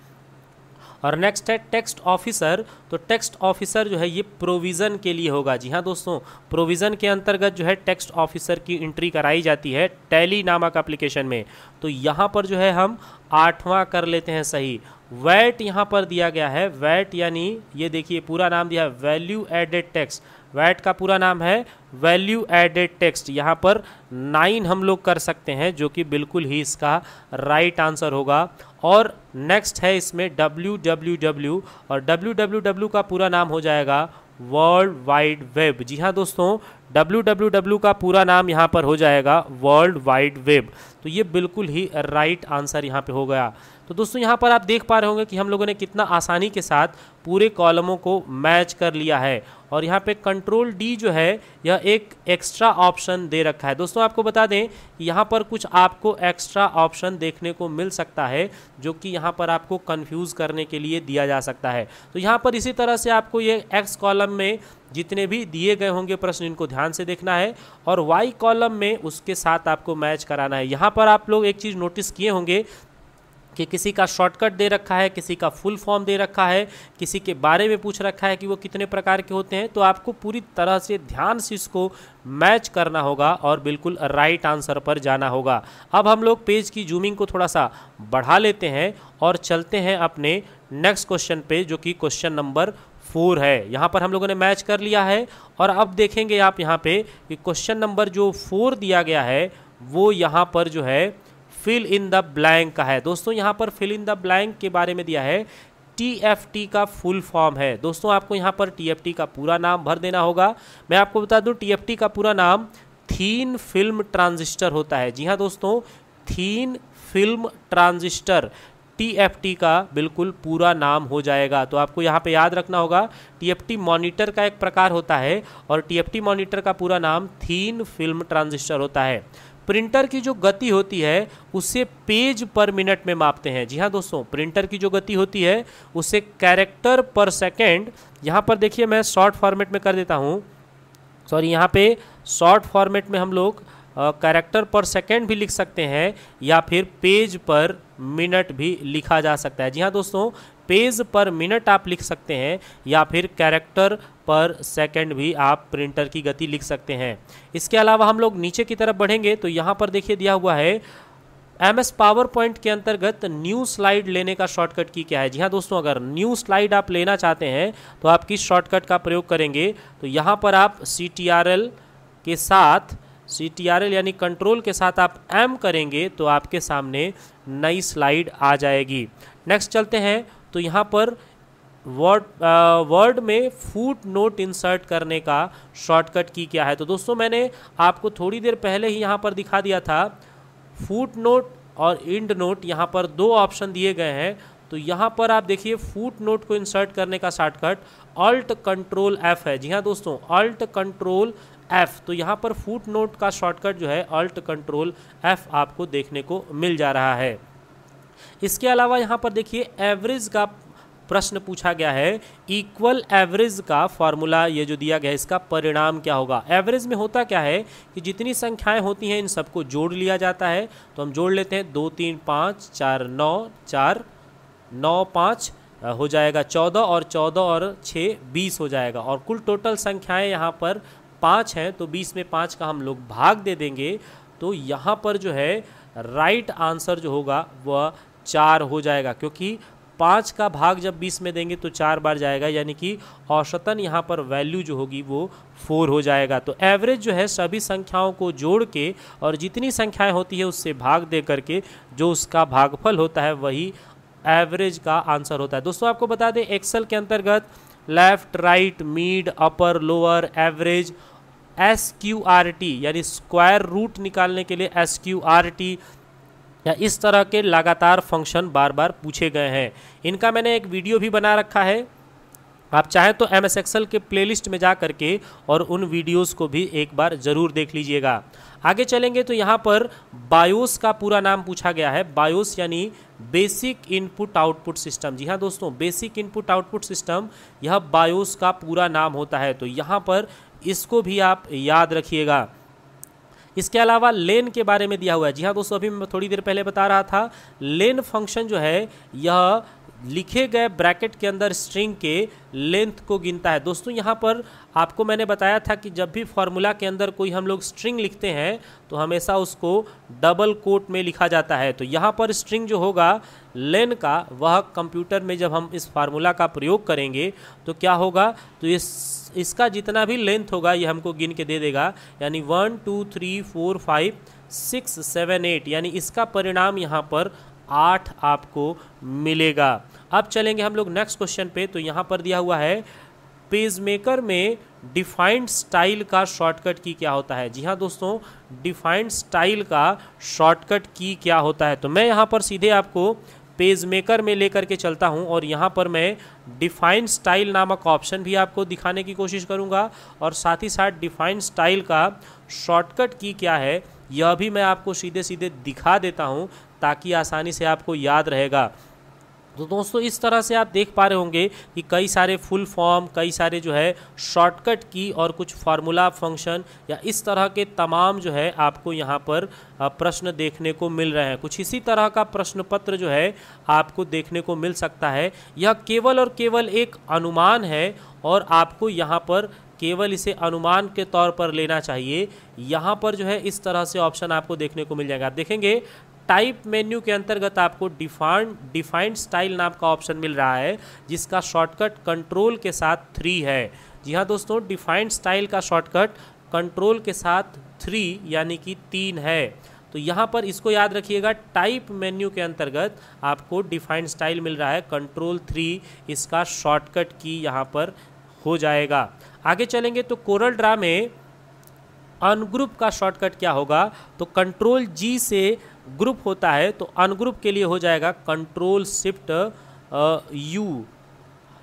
और नेक्स्ट है टेक्स्ट ऑफिसर तो टेक्स्ट ऑफिसर जो है ये प्रोविज़न के लिए होगा जी हाँ दोस्तों प्रोविज़न के अंतर्गत जो है टेक्स्ट ऑफिसर की एंट्री कराई जाती है टैली नामक एप्लीकेशन में तो यहाँ पर जो है हम आठवां कर लेते हैं सही वैट यहाँ पर दिया गया है वैट यानी ये देखिए पूरा नाम दिया है वैल्यू एडेड टैक्स वैट का पूरा नाम है वैल्यू एडेड टेक्स्ट यहाँ पर नाइन हम लोग कर सकते हैं जो कि बिल्कुल ही इसका राइट right आंसर होगा और नेक्स्ट है इसमें डब्ल्यू डब्ल्यू डब्ल्यू और डब्ल्यू डब्ल्यू डब्ल्यू का पूरा नाम हो जाएगा वर्ल्ड वाइड वेब जी हाँ दोस्तों डब्ल्यू डब्ल्यू डब्ल्यू का पूरा नाम यहाँ पर हो जाएगा वर्ल्ड वाइड वेब तो ये बिल्कुल ही राइट आंसर यहाँ पे हो गया तो दोस्तों यहाँ पर आप देख पा रहे होंगे कि हम लोगों ने कितना आसानी के साथ पूरे कॉलमों को मैच कर लिया है और यहाँ पे कंट्रोल डी जो है यह एक एक्स्ट्रा ऑप्शन दे रखा है दोस्तों आपको बता दें कि यहाँ पर कुछ आपको एक्स्ट्रा ऑप्शन देखने को मिल सकता है जो कि यहाँ पर आपको कन्फ्यूज करने के लिए दिया जा सकता है तो यहाँ पर इसी तरह से आपको ये एक्स कॉलम में जितने भी दिए गए होंगे प्रश्न इनको ध्यान से देखना है और वाई कॉलम में उसके साथ आपको मैच कराना है यहाँ पर आप लोग एक चीज़ नोटिस किए होंगे कि किसी का शॉर्टकट दे रखा है किसी का फुल फॉर्म दे रखा है किसी के बारे में पूछ रखा है कि वो कितने प्रकार के होते हैं तो आपको पूरी तरह से ध्यान से इसको मैच करना होगा और बिल्कुल राइट आंसर पर जाना होगा अब हम लोग पेज की जूमिंग को थोड़ा सा बढ़ा लेते हैं और चलते हैं अपने नेक्स्ट क्वेश्चन पे जो कि क्वेश्चन नंबर फोर है यहाँ पर हम लोगों ने मैच कर लिया है और अब देखेंगे आप यहाँ पे कि क्वेश्चन नंबर जो फोर दिया गया है वो यहाँ पर जो है फिल इन द ब्लैंक का है दोस्तों यहाँ पर फिल इन द ब्लैंक के बारे में दिया है टी का फुल फॉर्म है दोस्तों आपको यहाँ पर टी का पूरा नाम भर देना होगा मैं आपको बता दूँ टी का पूरा नाम थीन फिल्म ट्रांजिस्टर होता है जी हाँ दोस्तों थीन फिल्म ट्रांजिस्टर टी का बिल्कुल पूरा नाम हो जाएगा तो आपको यहाँ पे याद रखना होगा टी मॉनिटर का एक प्रकार होता है और टी मॉनिटर का पूरा नाम थीन फिल्म ट्रांजिस्टर होता है प्रिंटर की जो गति होती है उसे पेज पर मिनट में मापते हैं जी हाँ दोस्तों प्रिंटर की जो गति होती है उसे कैरेक्टर पर सेकेंड यहाँ पर देखिए मैं शॉर्ट फॉर्मेट में कर देता हूँ सॉरी यहाँ पे शॉर्ट फॉर्मेट में हम लोग कैरेक्टर पर सेकेंड भी लिख सकते हैं या फिर पेज पर मिनट भी लिखा जा सकता है जी हाँ दोस्तों पेज पर मिनट आप लिख सकते हैं या फिर कैरेक्टर पर सेकंड भी आप प्रिंटर की गति लिख सकते हैं इसके अलावा हम लोग नीचे की तरफ बढ़ेंगे तो यहाँ पर देखिए दिया हुआ है एम एस पावर पॉइंट के अंतर्गत न्यू स्लाइड लेने का शॉर्टकट की क्या है जी हाँ दोस्तों अगर न्यू स्लाइड आप लेना चाहते हैं तो आप किस शॉर्टकट का प्रयोग करेंगे तो यहाँ पर आप सी टी आर एल के साथ सी टी आर एल यानी कंट्रोल के साथ आप एम करेंगे तो आपके सामने नई स्लाइड आ जाएगी नेक्स्ट चलते हैं तो यहाँ पर वर्ड वर्ड uh, में फूट नोट इंसर्ट करने का शॉर्टकट की क्या है तो दोस्तों मैंने आपको थोड़ी देर पहले ही यहाँ पर दिखा दिया था फूट नोट और इंड नोट यहाँ पर दो ऑप्शन दिए गए हैं तो यहाँ पर आप देखिए फूट नोट को इंसर्ट करने का शॉर्टकट अल्ट कंट्रोल एफ़ है जी हाँ दोस्तों ऑल्ट कंट्रोल एफ़ तो यहाँ पर फूट नोट का शॉर्टकट जो है अल्ट कंट्रोल एफ़ आपको देखने को मिल जा रहा है इसके अलावा यहाँ पर देखिए एवरेज का प्रश्न पूछा गया है इक्वल एवरेज का फॉर्मूला ये जो दिया गया है इसका परिणाम क्या होगा एवरेज में होता क्या है कि जितनी संख्याएं होती हैं इन सबको जोड़ लिया जाता है तो हम जोड़ लेते हैं दो तीन पाँच चार नौ चार नौ पाँच हो जाएगा चौदह और चौदह और छः बीस हो जाएगा और कुल टोटल संख्याएँ यहाँ पर पाँच हैं तो बीस में पाँच का हम लोग भाग दे देंगे तो यहाँ पर जो है राइट right आंसर जो होगा वह चार हो जाएगा क्योंकि पाँच का भाग जब बीस में देंगे तो चार बार जाएगा यानी कि औसतन यहाँ पर वैल्यू जो होगी वो फोर हो जाएगा तो एवरेज जो है सभी संख्याओं को जोड़ के और जितनी संख्याएं होती है उससे भाग दे करके जो उसका भागफल होता है वही एवरेज का आंसर होता है दोस्तों आपको बता दें एक्सेल के अंतर्गत left right mid upper lower average S Q R T यानी स्क्वायर रूट निकालने के लिए एस क्यू आर टी या इस तरह के लगातार फंक्शन बार बार पूछे गए हैं इनका मैंने एक वीडियो भी बना रखा है आप चाहें तो एम एस एक्सएल के प्लेलिस्ट में जा करके और उन वीडियोस को भी एक बार ज़रूर देख लीजिएगा आगे चलेंगे तो यहाँ पर बायोस का पूरा नाम पूछा गया है बायोस यानी बेसिक इनपुट आउटपुट सिस्टम जी हाँ दोस्तों बेसिक इनपुट आउटपुट सिस्टम यह बायोस का पूरा नाम होता है तो यहाँ पर इसको भी आप याद रखिएगा इसके अलावा लेन के बारे में दिया हुआ है जी हाँ दोस्तों अभी मैं थोड़ी देर पहले बता रहा था लेन फंक्शन जो है यह लिखे गए ब्रैकेट के अंदर स्ट्रिंग के लेंथ को गिनता है दोस्तों यहाँ पर आपको मैंने बताया था कि जब भी फार्मूला के अंदर कोई हम लोग स्ट्रिंग लिखते हैं तो हमेशा उसको डबल कोट में लिखा जाता है तो यहाँ पर स्ट्रिंग जो होगा लेन का वह कंप्यूटर में जब हम इस फार्मूला का प्रयोग करेंगे तो क्या होगा तो इस, इसका जितना भी लेंथ होगा ये हमको गिन के दे देगा यानी one two three four five six seven eight यानी इसका परिणाम यहाँ पर आठ आपको मिलेगा अब चलेंगे हम लोग नेक्स्ट क्वेश्चन पे तो यहाँ पर दिया हुआ है पेज मेकर में डिफाइंड स्टाइल का शॉर्टकट की क्या होता है जी हाँ दोस्तों डिफाइंड स्टाइल का शॉर्टकट की क्या होता है तो मैं यहाँ पर सीधे आपको पेज मेकर में लेकर के चलता हूँ और यहाँ पर मैं डिफाइन स्टाइल नामक ऑप्शन भी आपको दिखाने की कोशिश करूँगा और साथ ही साथ डिफाइन स्टाइल का शॉर्टकट की क्या है यह भी मैं आपको सीधे सीधे दिखा देता हूँ ताकि आसानी से आपको याद रहेगा तो दोस्तों इस तरह से आप देख पा रहे होंगे कि कई सारे फुल फॉर्म कई सारे जो है शॉर्टकट की और कुछ फार्मूला फंक्शन या इस तरह के तमाम जो है आपको यहाँ पर प्रश्न देखने को मिल रहे हैं कुछ इसी तरह का प्रश्न पत्र जो है आपको देखने को मिल सकता है यह केवल और केवल एक अनुमान है और आपको यहाँ पर केवल इसे अनुमान के तौर पर लेना चाहिए यहाँ पर जो है इस तरह से ऑप्शन आपको देखने को मिल जाएगा आप देखेंगे टाइप मेन्यू के अंतर्गत आपको डिफाइंड डिफाइंड स्टाइल नाम का ऑप्शन मिल रहा है जिसका शॉर्टकट कंट्रोल के साथ थ्री है जी हाँ दोस्तों डिफाइंड स्टाइल का शॉर्टकट कंट्रोल के साथ थ्री यानी कि तीन है तो यहाँ पर इसको याद रखिएगा टाइप मेन्यू के अंतर्गत आपको डिफाइंड स्टाइल मिल रहा है कंट्रोल थ्री इसका शॉर्टकट की यहाँ पर हो जाएगा आगे चलेंगे तो कोरल ड्रा में अनग्रुप का शॉर्टकट क्या होगा तो कंट्रोल जी से ग्रुप होता है तो अनग्रुप के लिए हो जाएगा कंट्रोल शिफ्ट यू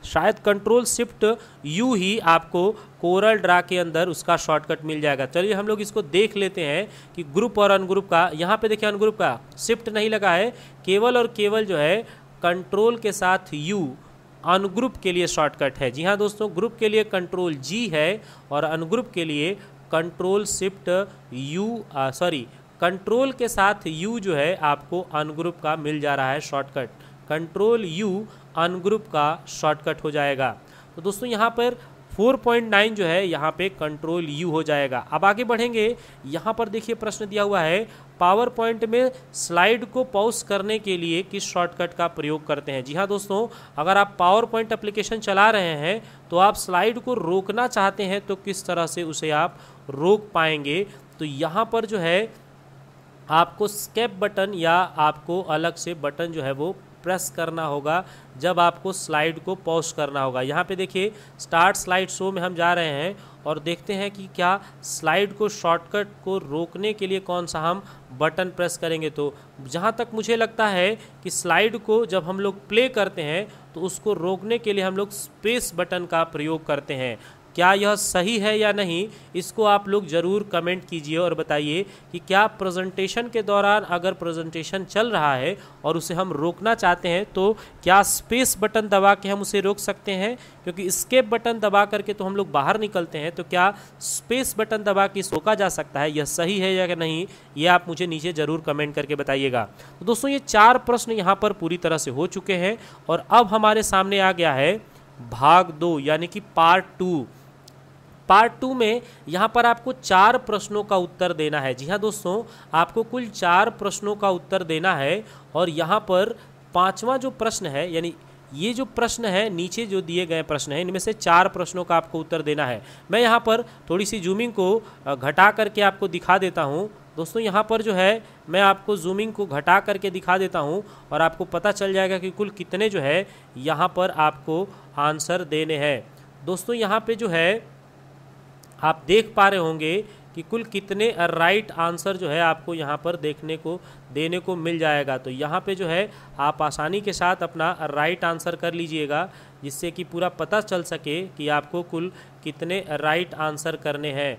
शायद कंट्रोल शिफ्ट यू ही आपको कोरल ड्रा के अंदर उसका शॉर्टकट मिल जाएगा चलिए हम लोग इसको देख लेते हैं कि ग्रुप और अनग्रुप का यहाँ पे देखिए अनग्रुप का शिफ्ट नहीं लगा है केवल और केवल जो है कंट्रोल के साथ यू अनग्रुप के लिए शॉर्टकट है जी हाँ दोस्तों ग्रुप के लिए कंट्रोल जी है और अनग्रुप के लिए control shift U sorry control के साथ यू जो है आपको अनग्रुप का मिल जा रहा है शॉर्टकट कंट्रोल यू अनग्रुप का शॉर्टकट हो जाएगा तो दोस्तों यहाँ पर 4.9 जो है यहाँ पे कंट्रोल यू हो जाएगा अब आगे बढ़ेंगे यहाँ पर देखिए प्रश्न दिया हुआ है पावर पॉइंट में स्लाइड को पॉज करने के लिए किस शॉर्टकट का प्रयोग करते हैं जी हाँ दोस्तों अगर आप पावर पॉइंट अप्लीकेशन चला रहे हैं तो आप स्लाइड को रोकना चाहते हैं तो किस तरह से उसे आप रोक पाएंगे तो यहाँ पर जो है आपको स्केप बटन या आपको अलग से बटन जो है वो प्रेस करना होगा जब आपको स्लाइड को पॉज करना होगा यहाँ पे देखिए स्टार्ट स्लाइड शो में हम जा रहे हैं और देखते हैं कि क्या स्लाइड को शॉर्टकट को रोकने के लिए कौन सा हम बटन प्रेस करेंगे तो जहाँ तक मुझे लगता है कि स्लाइड को जब हम लोग प्ले करते हैं तो उसको रोकने के लिए हम लोग स्पेस बटन का प्रयोग करते हैं क्या यह सही है या नहीं इसको आप लोग ज़रूर कमेंट कीजिए और बताइए कि क्या प्रेजेंटेशन के दौरान अगर प्रेजेंटेशन चल रहा है और उसे हम रोकना चाहते हैं तो क्या स्पेस बटन दबा के हम उसे रोक सकते हैं क्योंकि स्केप बटन दबा करके तो हम लोग बाहर निकलते हैं तो क्या स्पेस बटन दबा के रोका जा सकता है यह सही है या नहीं ये आप मुझे नीचे ज़रूर कमेंट करके बताइएगा तो दोस्तों ये चार प्रश्न यहाँ पर पूरी तरह से हो चुके हैं और अब हमारे सामने आ गया है भाग दो यानी कि पार्ट टू पार्ट टू में यहाँ पर आपको चार प्रश्नों का उत्तर देना है जी हाँ दोस्तों आपको कुल चार प्रश्नों का उत्तर देना है और यहाँ पर पाँचवा जो प्रश्न है यानी ये जो प्रश्न है नीचे जो दिए गए प्रश्न हैं इनमें से चार प्रश्नों का आपको उत्तर देना है मैं यहाँ पर थोड़ी सी जूमिंग को घटा करके आपको दिखा देता हूँ दोस्तों यहाँ पर जो है मैं आपको जूमिंग को घटा करके दिखा देता हूँ और आपको पता चल जाएगा कि कुल कितने जो है यहाँ पर आपको आंसर देने हैं दोस्तों यहाँ पे जो है आप देख पा रहे होंगे कि कुल कितने राइट आंसर जो है आपको यहाँ पर देखने को देने को मिल जाएगा तो यहाँ पे जो है आप आसानी के साथ अपना राइट आंसर कर लीजिएगा जिससे कि पूरा पता चल सके कि आपको कुल कितने राइट आंसर करने हैं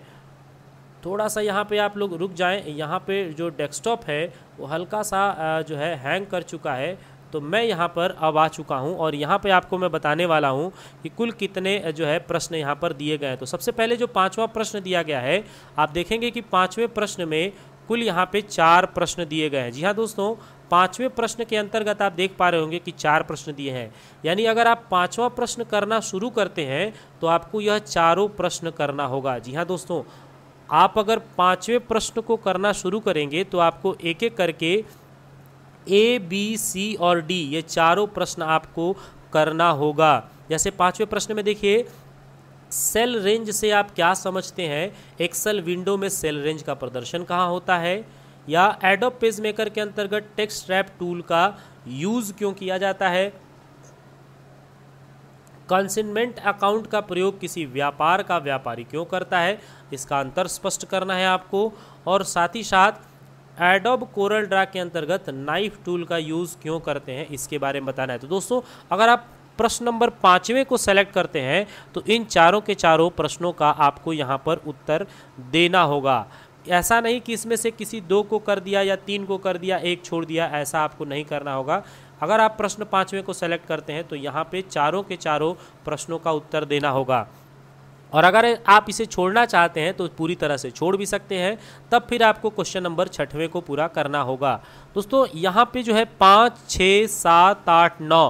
थोड़ा सा यहाँ पे आप लोग रुक जाएं यहाँ पे जो डेस्कटॉप है वो हल्का सा जो है हैंग कर चुका है तो मैं यहाँ पर अब आ चुका हूँ और यहाँ पे आपको मैं बताने वाला हूँ कि कुल कितने जो है प्रश्न यहाँ पर दिए गए हैं तो सबसे पहले जो पाँचवा प्रश्न दिया गया है आप देखेंगे कि पाँचवें प्रश्न में कुल यहाँ पे चार प्रश्न दिए गए हैं जी हाँ दोस्तों पाँचवें प्रश्न के अंतर्गत आप देख पा रहे होंगे कि चार प्रश्न दिए हैं यानी अगर आप पाँचवा प्रश्न करना शुरू करते हैं तो आपको यह चारों प्रश्न करना होगा जी हाँ दोस्तों आप अगर पाँचवें प्रश्न को करना शुरू करेंगे तो आपको एक एक करके ए बी सी और डी ये चारों प्रश्न आपको करना होगा जैसे पांचवें प्रश्न में देखिए सेल रेंज से आप क्या समझते हैं एक्सेल विंडो में सेल रेंज का प्रदर्शन कहाँ होता है या एडोप पेज मेकर के अंतर्गत टेक्स्ट रैप टूल का यूज़ क्यों किया जाता है कंसिनमेंट अकाउंट का प्रयोग किसी व्यापार का व्यापारी क्यों करता है इसका अंतर स्पष्ट करना है आपको और साथ ही साथ एडोब कोरल ड्रा के अंतर्गत नाइफ टूल का यूज़ क्यों करते हैं इसके बारे में बताना है तो दोस्तों अगर आप प्रश्न नंबर पाँचवें को सेलेक्ट करते हैं तो इन चारों के चारों प्रश्नों का आपको यहाँ पर उत्तर देना होगा ऐसा नहीं कि इसमें से किसी दो को कर दिया या तीन को कर दिया एक छोड़ दिया ऐसा आपको नहीं करना होगा अगर आप प्रश्न पाँचवें को सेलेक्ट करते हैं तो यहाँ पे चारों के चारों प्रश्नों का उत्तर देना होगा और अगर आप इसे छोड़ना चाहते हैं तो पूरी तरह से छोड़ भी सकते हैं तब फिर आपको क्वेश्चन नंबर छठवें को पूरा करना होगा दोस्तों यहाँ पे जो है पाँच छः सात आठ नौ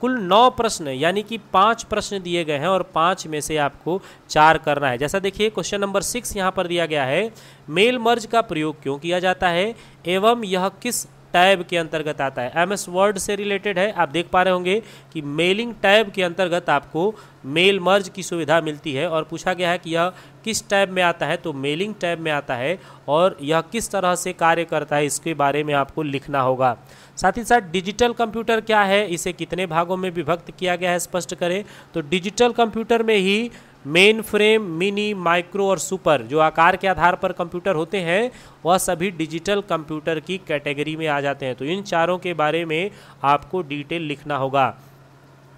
कुल नौ प्रश्न यानी कि पांच प्रश्न दिए गए हैं और पांच में से आपको चार करना है जैसा देखिए क्वेश्चन नंबर सिक्स यहाँ पर दिया गया है मेल मर्ज का प्रयोग क्यों किया जाता है एवं यह किस टैब के अंतर्गत आता है एम एस वर्ड से रिलेटेड है आप देख पा रहे होंगे कि मेलिंग टैब के अंतर्गत आपको मेल मर्ज की सुविधा मिलती है और पूछा गया है कि यह किस टैब में आता है तो मेलिंग टैब में आता है और यह किस तरह से कार्य करता है इसके बारे में आपको लिखना होगा साथ ही साथ डिजिटल कंप्यूटर क्या है इसे कितने भागों में विभक्त किया गया है स्पष्ट करें तो डिजिटल कंप्यूटर में ही मेन फ्रेम मिनी माइक्रो और सुपर जो आकार के आधार पर कंप्यूटर होते हैं वह सभी डिजिटल कंप्यूटर की कैटेगरी में आ जाते हैं तो इन चारों के बारे में आपको डिटेल लिखना होगा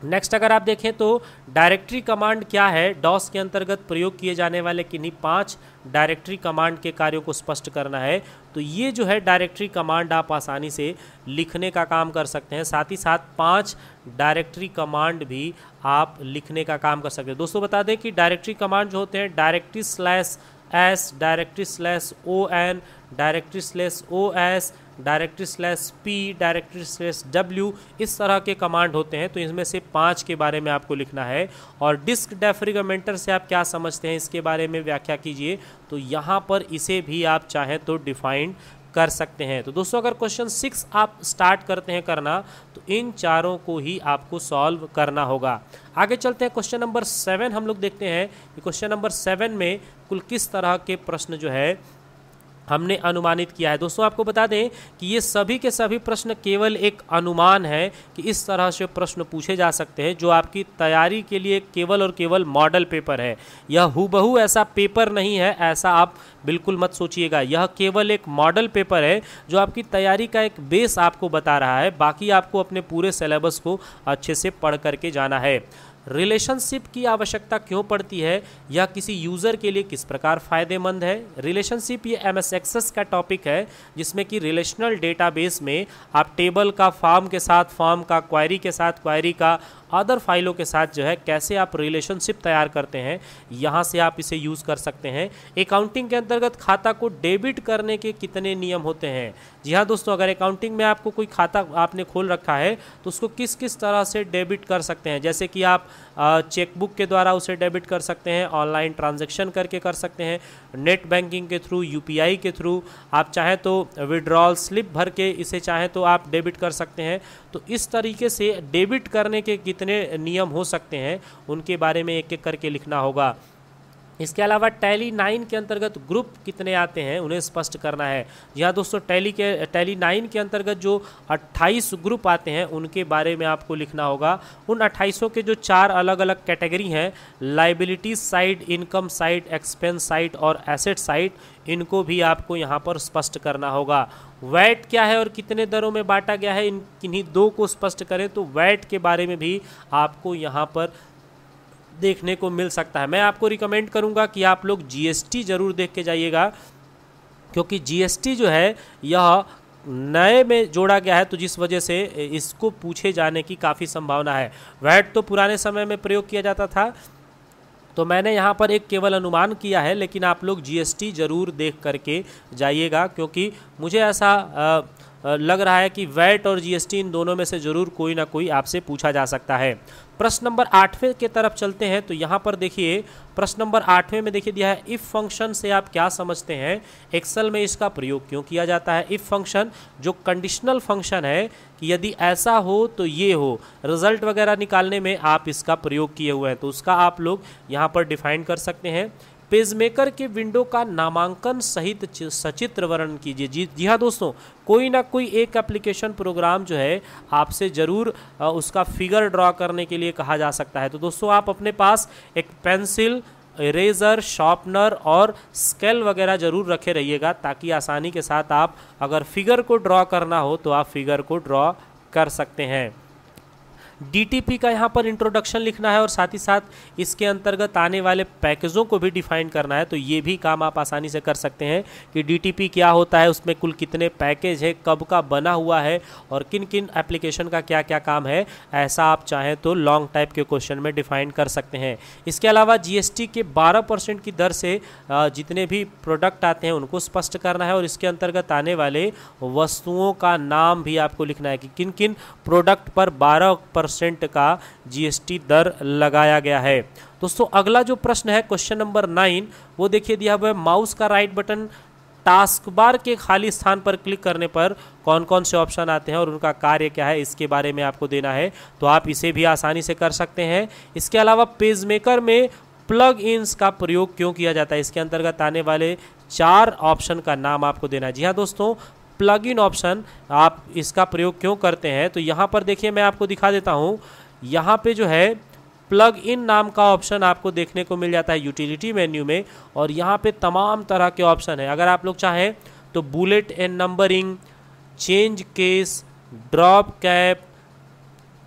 नेक्स्ट अगर आप देखें तो डायरेक्टरी कमांड क्या है डॉस के अंतर्गत प्रयोग किए जाने वाले किन्हीं पांच डायरेक्टरी कमांड के कार्यों को स्पष्ट करना है तो ये जो है डायरेक्टरी कमांड आप आसानी से लिखने का काम कर सकते हैं साथ ही साथ पांच डायरेक्टरी कमांड भी आप लिखने का काम कर सकते हैं दोस्तों बता दें कि डायरेक्टरी कमांड जो होते हैं directory slash S directory slash O N directory slash O S directory slash P directory slash W इस तरह के कमांड होते हैं तो इसमें से पांच के बारे में आपको लिखना है और डिस्क डेफ्रिगमेंटर से आप क्या समझते हैं इसके बारे में व्याख्या कीजिए तो यहाँ पर इसे भी आप चाहें तो डिफाइंड कर सकते हैं तो दोस्तों अगर क्वेश्चन सिक्स आप स्टार्ट करते हैं करना तो इन चारों को ही आपको सॉल्व करना होगा आगे चलते हैं क्वेश्चन नंबर सेवन हम लोग देखते हैं कि क्वेश्चन नंबर सेवन में कुल किस तरह के प्रश्न जो है हमने अनुमानित किया है दोस्तों आपको बता दें कि ये सभी के सभी प्रश्न केवल एक अनुमान है कि इस तरह से प्रश्न पूछे जा सकते हैं जो आपकी तैयारी के लिए केवल और केवल मॉडल पेपर है यह हूबहू ऐसा पेपर नहीं है ऐसा आप बिल्कुल मत सोचिएगा यह केवल एक मॉडल पेपर है जो आपकी तैयारी का एक बेस आपको बता रहा है बाकी आपको अपने पूरे सिलेबस को अच्छे से पढ़ करके जाना है रिलेशनशिप की आवश्यकता क्यों पड़ती है या किसी यूज़र के लिए किस प्रकार फ़ायदेमंद है रिलेशनशिप ये एम एस एक्सेस का टॉपिक है जिसमें कि रिलेशनल डेटाबेस में आप टेबल का फॉर्म के साथ फॉर्म का क्वायरी के साथ क्वायरी का अदर फाइलों के साथ जो है कैसे आप रिलेशनशिप तैयार करते हैं यहाँ से आप इसे यूज़ कर सकते हैं अकाउंटिंग के अंतर्गत खाता को डेबिट करने के कितने नियम होते हैं जी हाँ दोस्तों अगर अकाउंटिंग में आपको कोई खाता आपने खोल रखा है तो उसको किस किस तरह से डेबिट कर सकते हैं जैसे कि आप चेकबुक के द्वारा उसे डेबिट कर सकते हैं ऑनलाइन ट्रांजेक्शन करके कर सकते हैं नेट बैंकिंग के थ्रू यूपीआई के थ्रू आप चाहें तो विड्रॉल स्लिप भर के इसे चाहें तो आप डेबिट कर सकते हैं तो इस तरीके से डेबिट करने के कितने नियम हो सकते हैं उनके बारे में एक एक करके लिखना होगा इसके अलावा टैली नाइन के अंतर्गत ग्रुप कितने आते हैं उन्हें स्पष्ट करना है या दोस्तों टैली के टैली नाइन के अंतर्गत जो 28 ग्रुप आते हैं उनके बारे में आपको लिखना होगा उन 28 के जो चार अलग अलग कैटेगरी हैं liability side income side expense side और एसेट साइड इनको भी आपको यहाँ पर स्पष्ट करना होगा वैट क्या है और कितने दरों में बांटा गया है इन किन्हीं दो को स्पष्ट करें तो वैट के बारे में भी आपको यहाँ पर देखने को मिल सकता है मैं आपको रिकमेंड करूँगा कि आप लोग जीएसटी ज़रूर देख के जाइएगा क्योंकि जीएसटी जो है यह नए में जोड़ा गया है तो जिस वजह से इसको पूछे जाने की काफ़ी संभावना है वैट तो पुराने समय में प्रयोग किया जाता था तो मैंने यहाँ पर एक केवल अनुमान किया है लेकिन आप लोग जीएसटी ज़रूर देख करके जाइएगा क्योंकि मुझे ऐसा आ, लग रहा है कि वैट और जीएसटी इन दोनों में से ज़रूर कोई ना कोई आपसे पूछा जा सकता है प्रश्न नंबर आठवें के तरफ चलते हैं तो यहाँ पर देखिए प्रश्न नंबर आठवें में देखिए दिया है इफ़ फंक्शन से आप क्या समझते हैं एक्सेल में इसका प्रयोग क्यों किया जाता है इफ़ फंक्शन जो कंडीशनल फंक्शन है कि यदि ऐसा हो तो ये हो रिजल्ट वगैरह निकालने में आप इसका प्रयोग किए हुए हैं तो उसका आप लोग यहाँ पर डिफाइन कर सकते हैं पेजमेकर के विंडो का नामांकन सहित सचित्र वर्णन कीजिए जी जी हाँ दोस्तों कोई ना कोई एक एप्लीकेशन प्रोग्राम जो है आपसे ज़रूर उसका फिगर ड्रॉ करने के लिए कहा जा सकता है तो दोस्तों आप अपने पास एक पेंसिल इरेजर शॉर्पनर और स्केल वगैरह ज़रूर रखे रहिएगा ताकि आसानी के साथ आप अगर फिगर को ड्रॉ करना हो तो आप फिगर को ड्रॉ कर सकते हैं डीटीपी का यहाँ पर इंट्रोडक्शन लिखना है और साथ ही साथ इसके अंतर्गत आने वाले पैकेजों को भी डिफाइन करना है तो ये भी काम आप आसानी से कर सकते हैं कि डीटीपी क्या होता है उसमें कुल कितने पैकेज है कब का बना हुआ है और किन किन एप्लीकेशन का क्या क्या काम है ऐसा आप चाहें तो लॉन्ग टाइप के क्वेश्चन में डिफाइन कर सकते हैं इसके अलावा जी के बारह परसेंट की दर से जितने भी प्रोडक्ट आते हैं उनको स्पष्ट करना है और इसके अंतर्गत आने वाले वस्तुओं का नाम भी आपको लिखना है कि किन किन प्रोडक्ट पर बारह परसेंट का जीएसटी दर लगाया गया है दोस्तों अगला जो प्रश्न है क्वेश्चन नंबर नाइन वो देखिए दिया हुआ है माउस का राइट बटन टास्क बार के खाली स्थान पर क्लिक करने पर कौन कौन से ऑप्शन आते हैं और उनका कार्य क्या है इसके बारे में आपको देना है तो आप इसे भी आसानी से कर सकते हैं इसके अलावा पेज मेकर में प्लग इन्स का प्रयोग क्यों किया जाता है इसके अंतर्गत आने वाले चार ऑप्शन का नाम आपको देना है जी हाँ दोस्तों प्लग इन ऑप्शन आप इसका प्रयोग क्यों करते हैं तो यहाँ पर देखिए मैं आपको दिखा देता हूँ यहाँ पे जो है प्लग इन नाम का ऑप्शन आपको देखने को मिल जाता है यूटिलिटी मेन्यू में और यहाँ पे तमाम तरह के ऑप्शन है अगर आप लोग चाहें तो bullet and numbering change case drop cap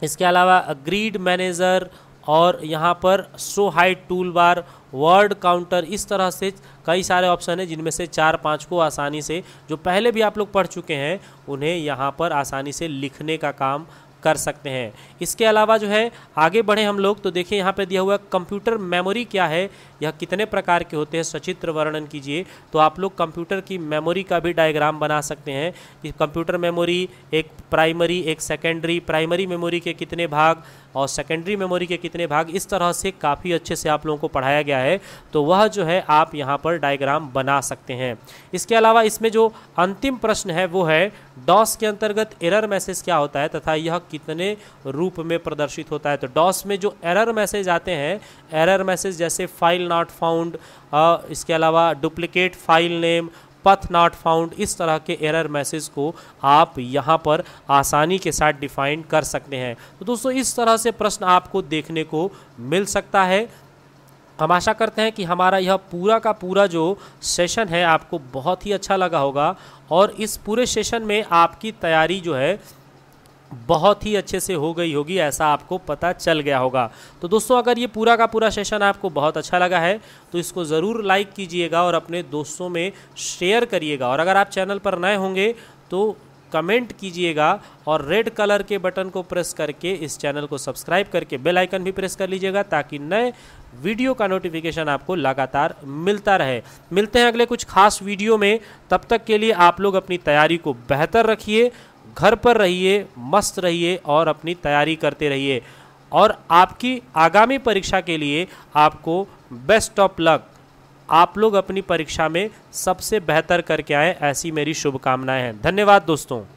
इसके अलावा ग्रीड मैनेजर और यहाँ पर show hide toolbar word counter इस तरह से कई सारे ऑप्शन हैं जिनमें से चार पाँच को आसानी से जो पहले भी आप लोग पढ़ चुके हैं उन्हें यहाँ पर आसानी से लिखने का काम कर सकते हैं इसके अलावा जो है आगे बढ़े हम लोग तो देखिए यहाँ पे दिया हुआ कंप्यूटर मेमोरी क्या है यह कितने प्रकार के होते हैं सचित्र वर्णन कीजिए तो आप लोग कंप्यूटर की मेमोरी का भी डायग्राम बना सकते हैं कि कंप्यूटर मेमोरी एक प्राइमरी एक सेकेंडरी प्राइमरी मेमोरी के कितने भाग और सेकेंडरी मेमोरी के कितने भाग इस तरह से काफ़ी अच्छे से आप लोगों को पढ़ाया गया है तो वह जो है आप यहाँ पर डायग्राम बना सकते हैं इसके अलावा इसमें जो अंतिम प्रश्न है वो है डॉस के अंतर्गत एरर मैसेज क्या होता है तथा यह कितने रूप में प्रदर्शित होता है तो डॉस में जो एरर मैसेज आते हैं एरर मैसेज जैसे फाइल नॉट फाउंड इसके अलावा duplicate file name path not found इस तरह के एरर मैसेज को आप यहां पर आसानी के साथ डिफाइन कर सकते हैं तो दोस्तों इस तरह से प्रश्न आपको देखने को मिल सकता है हम आशा करते हैं कि हमारा यह पूरा का पूरा जो सेशन है आपको बहुत ही अच्छा लगा होगा और इस पूरे सेशन में आपकी तैयारी जो है बहुत ही अच्छे से हो गई होगी ऐसा आपको पता चल गया होगा तो दोस्तों अगर ये पूरा का पूरा सेशन आपको बहुत अच्छा लगा है तो इसको ज़रूर लाइक कीजिएगा और अपने दोस्तों में शेयर करिएगा और अगर आप चैनल पर नए होंगे तो कमेंट कीजिएगा और रेड कलर के बटन को प्रेस करके इस चैनल को सब्सक्राइब करके बेल आइकन भी प्रेस कर लीजिएगा ताकि नए वीडियो का नोटिफिकेशन आपको लगातार मिलता रहे मिलते हैं अगले कुछ खास वीडियो में तब तक के लिए आप लोग अपनी तैयारी को बेहतर रखिए घर पर रहिए मस्त रहिए और अपनी तैयारी करते रहिए और आपकी आगामी परीक्षा के लिए आपको बेस्ट ऑफ लक आप लोग अपनी परीक्षा में सबसे बेहतर करके आएँ ऐसी मेरी शुभकामनाएं हैं धन्यवाद दोस्तों